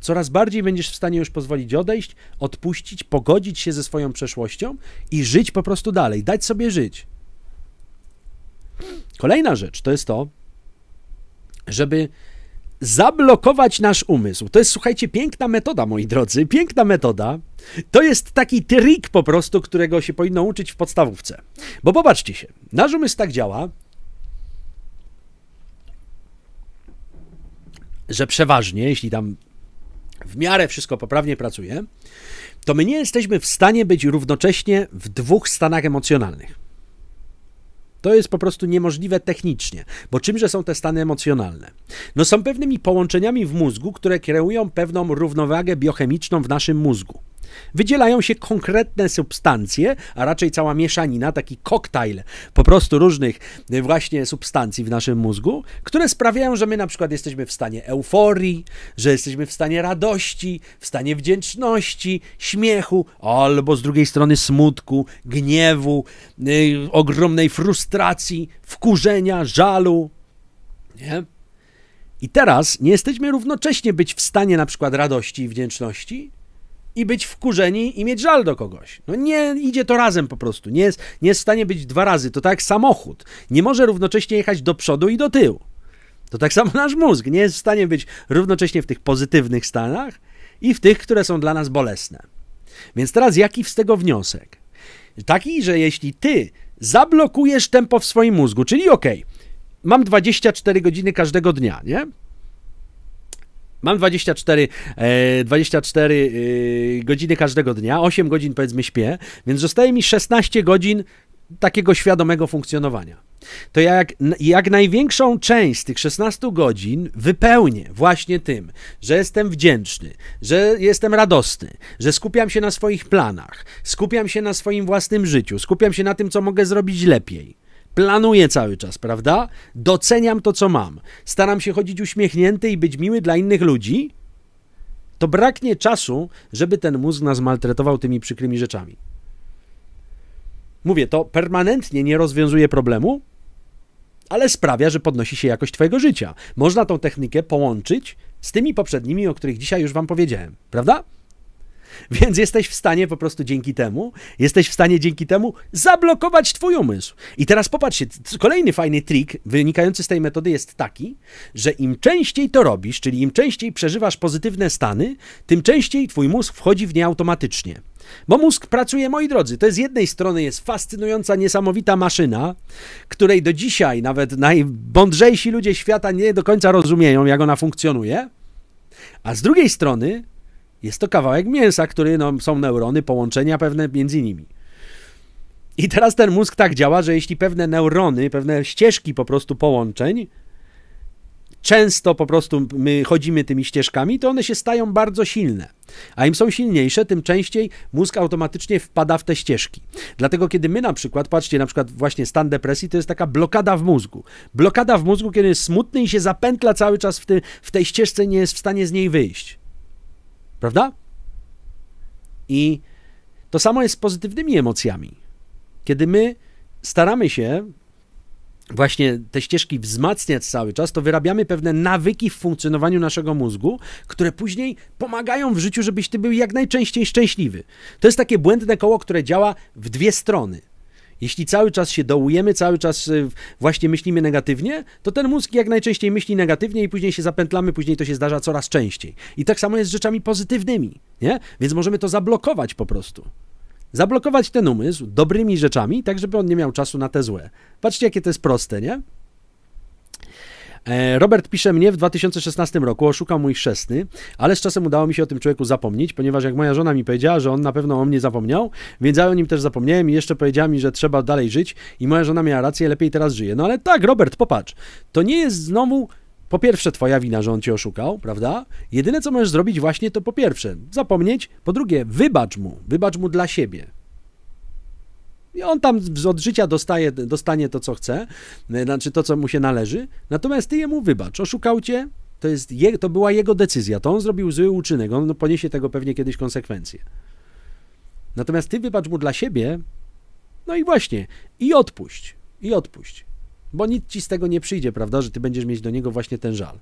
Coraz bardziej będziesz w stanie już pozwolić odejść, odpuścić, pogodzić się ze swoją przeszłością i żyć po prostu dalej, dać sobie żyć. Kolejna rzecz to jest to, żeby zablokować nasz umysł. To jest, słuchajcie, piękna metoda, moi drodzy, piękna metoda. To jest taki trik po prostu, którego się powinno uczyć w podstawówce. Bo popatrzcie się, nasz umysł tak działa, że przeważnie, jeśli tam w miarę wszystko poprawnie pracuje, to my nie jesteśmy w stanie być równocześnie w dwóch stanach emocjonalnych. To jest po prostu niemożliwe technicznie, bo czymże są te stany emocjonalne? No są pewnymi połączeniami w mózgu, które kreują pewną równowagę biochemiczną w naszym mózgu. Wydzielają się konkretne substancje, a raczej cała mieszanina, taki koktajl po prostu różnych y, właśnie substancji w naszym mózgu, które sprawiają, że my na przykład jesteśmy w stanie euforii, że jesteśmy w stanie radości, w stanie wdzięczności, śmiechu, albo z drugiej strony smutku, gniewu, yy, ogromnej frustracji, wkurzenia, żalu. Nie? I teraz nie jesteśmy równocześnie być w stanie na przykład radości i wdzięczności, i być wkurzeni i mieć żal do kogoś. No nie idzie to razem po prostu. Nie jest, nie jest w stanie być dwa razy. To tak jak samochód. Nie może równocześnie jechać do przodu i do tyłu. To tak samo nasz mózg nie jest w stanie być równocześnie w tych pozytywnych stanach i w tych, które są dla nas bolesne. Więc teraz jaki z tego wniosek? Taki, że jeśli ty zablokujesz tempo w swoim mózgu, czyli ok, mam 24 godziny każdego dnia, nie? Mam 24, 24 e, e, godziny każdego dnia, 8 godzin powiedzmy śpię, więc zostaje mi 16 godzin takiego świadomego funkcjonowania. To ja jak, jak największą część z tych 16 godzin wypełnię właśnie tym, że jestem wdzięczny, że jestem radosny, że skupiam się na swoich planach, skupiam się na swoim własnym życiu, skupiam się na tym, co mogę zrobić lepiej. Planuję cały czas, prawda? Doceniam to, co mam. Staram się chodzić uśmiechnięty i być miły dla innych ludzi. To braknie czasu, żeby ten mózg nas maltretował tymi przykrymi rzeczami. Mówię, to permanentnie nie rozwiązuje problemu, ale sprawia, że podnosi się jakość Twojego życia. Można tą technikę połączyć z tymi poprzednimi, o których dzisiaj już Wam powiedziałem, prawda? Więc jesteś w stanie po prostu dzięki temu, jesteś w stanie dzięki temu zablokować twój umysł. I teraz popatrzcie, kolejny fajny trik wynikający z tej metody jest taki, że im częściej to robisz, czyli im częściej przeżywasz pozytywne stany, tym częściej twój mózg wchodzi w nie automatycznie. Bo mózg pracuje, moi drodzy, to jest z jednej strony jest fascynująca, niesamowita maszyna, której do dzisiaj nawet najbądrzejsi ludzie świata nie do końca rozumieją, jak ona funkcjonuje, a z drugiej strony jest to kawałek mięsa, który no, są neurony, połączenia pewne między nimi. I teraz ten mózg tak działa, że jeśli pewne neurony, pewne ścieżki po prostu połączeń, często po prostu my chodzimy tymi ścieżkami, to one się stają bardzo silne. A im są silniejsze, tym częściej mózg automatycznie wpada w te ścieżki. Dlatego kiedy my na przykład, patrzcie, na przykład właśnie stan depresji, to jest taka blokada w mózgu. Blokada w mózgu, kiedy jest smutny i się zapętla cały czas w, tym, w tej ścieżce, nie jest w stanie z niej wyjść. Prawda? I to samo jest z pozytywnymi emocjami. Kiedy my staramy się właśnie te ścieżki wzmacniać cały czas, to wyrabiamy pewne nawyki w funkcjonowaniu naszego mózgu, które później pomagają w życiu, żebyś ty był jak najczęściej szczęśliwy. To jest takie błędne koło, które działa w dwie strony. Jeśli cały czas się dołujemy, cały czas y, właśnie myślimy negatywnie, to ten mózg jak najczęściej myśli negatywnie i później się zapętlamy, później to się zdarza coraz częściej. I tak samo jest z rzeczami pozytywnymi, nie? Więc możemy to zablokować po prostu. Zablokować ten umysł dobrymi rzeczami, tak żeby on nie miał czasu na te złe. Patrzcie, jakie to jest proste, nie? E, Robert pisze mnie w 2016 roku, oszukał mój chrzestny, ale z czasem udało mi się o tym człowieku zapomnieć, ponieważ jak moja żona mi powiedziała, że on na pewno o mnie zapomniał, więc ja o nim też zapomniałem i jeszcze powiedziała mi, że trzeba dalej żyć i moja żona miała rację, lepiej teraz żyje. No ale tak, Robert, popatrz, to nie jest znowu po pierwsze twoja wina, że on cię oszukał, prawda? Jedyne co możesz zrobić właśnie to po pierwsze zapomnieć, po drugie wybacz mu, wybacz mu dla siebie. I on tam od życia dostaje, dostanie to, co chce, e, znaczy to, co mu się należy, natomiast ty jemu wybacz, oszukał cię, to, jest to była jego decyzja, to on zrobił zły uczynek, on poniesie tego pewnie kiedyś konsekwencje. Natomiast ty wybacz mu dla siebie, no i właśnie, i odpuść, i odpuść, bo nic ci z tego nie przyjdzie, prawda, że ty będziesz mieć do niego właśnie ten żal.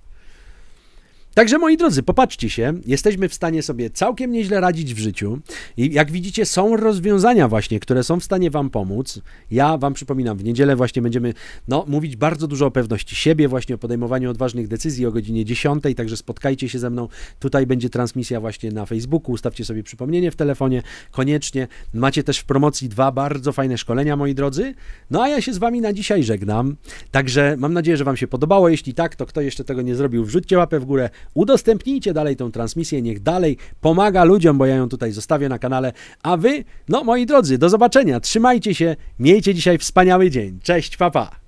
Także moi drodzy, popatrzcie się, jesteśmy w stanie sobie całkiem nieźle radzić w życiu i jak widzicie są rozwiązania właśnie, które są w stanie wam pomóc. Ja wam przypominam, w niedzielę właśnie będziemy no, mówić bardzo dużo o pewności siebie, właśnie o podejmowaniu odważnych decyzji o godzinie 10, także spotkajcie się ze mną. Tutaj będzie transmisja właśnie na Facebooku, ustawcie sobie przypomnienie w telefonie, koniecznie. Macie też w promocji dwa bardzo fajne szkolenia, moi drodzy. No a ja się z wami na dzisiaj żegnam, także mam nadzieję, że wam się podobało. Jeśli tak, to kto jeszcze tego nie zrobił, wrzućcie łapę w górę, Udostępnijcie dalej tę transmisję, niech dalej pomaga ludziom, bo ja ją tutaj zostawię na kanale. A wy, no moi drodzy, do zobaczenia. Trzymajcie się, miejcie dzisiaj wspaniały dzień. Cześć, papa! Pa.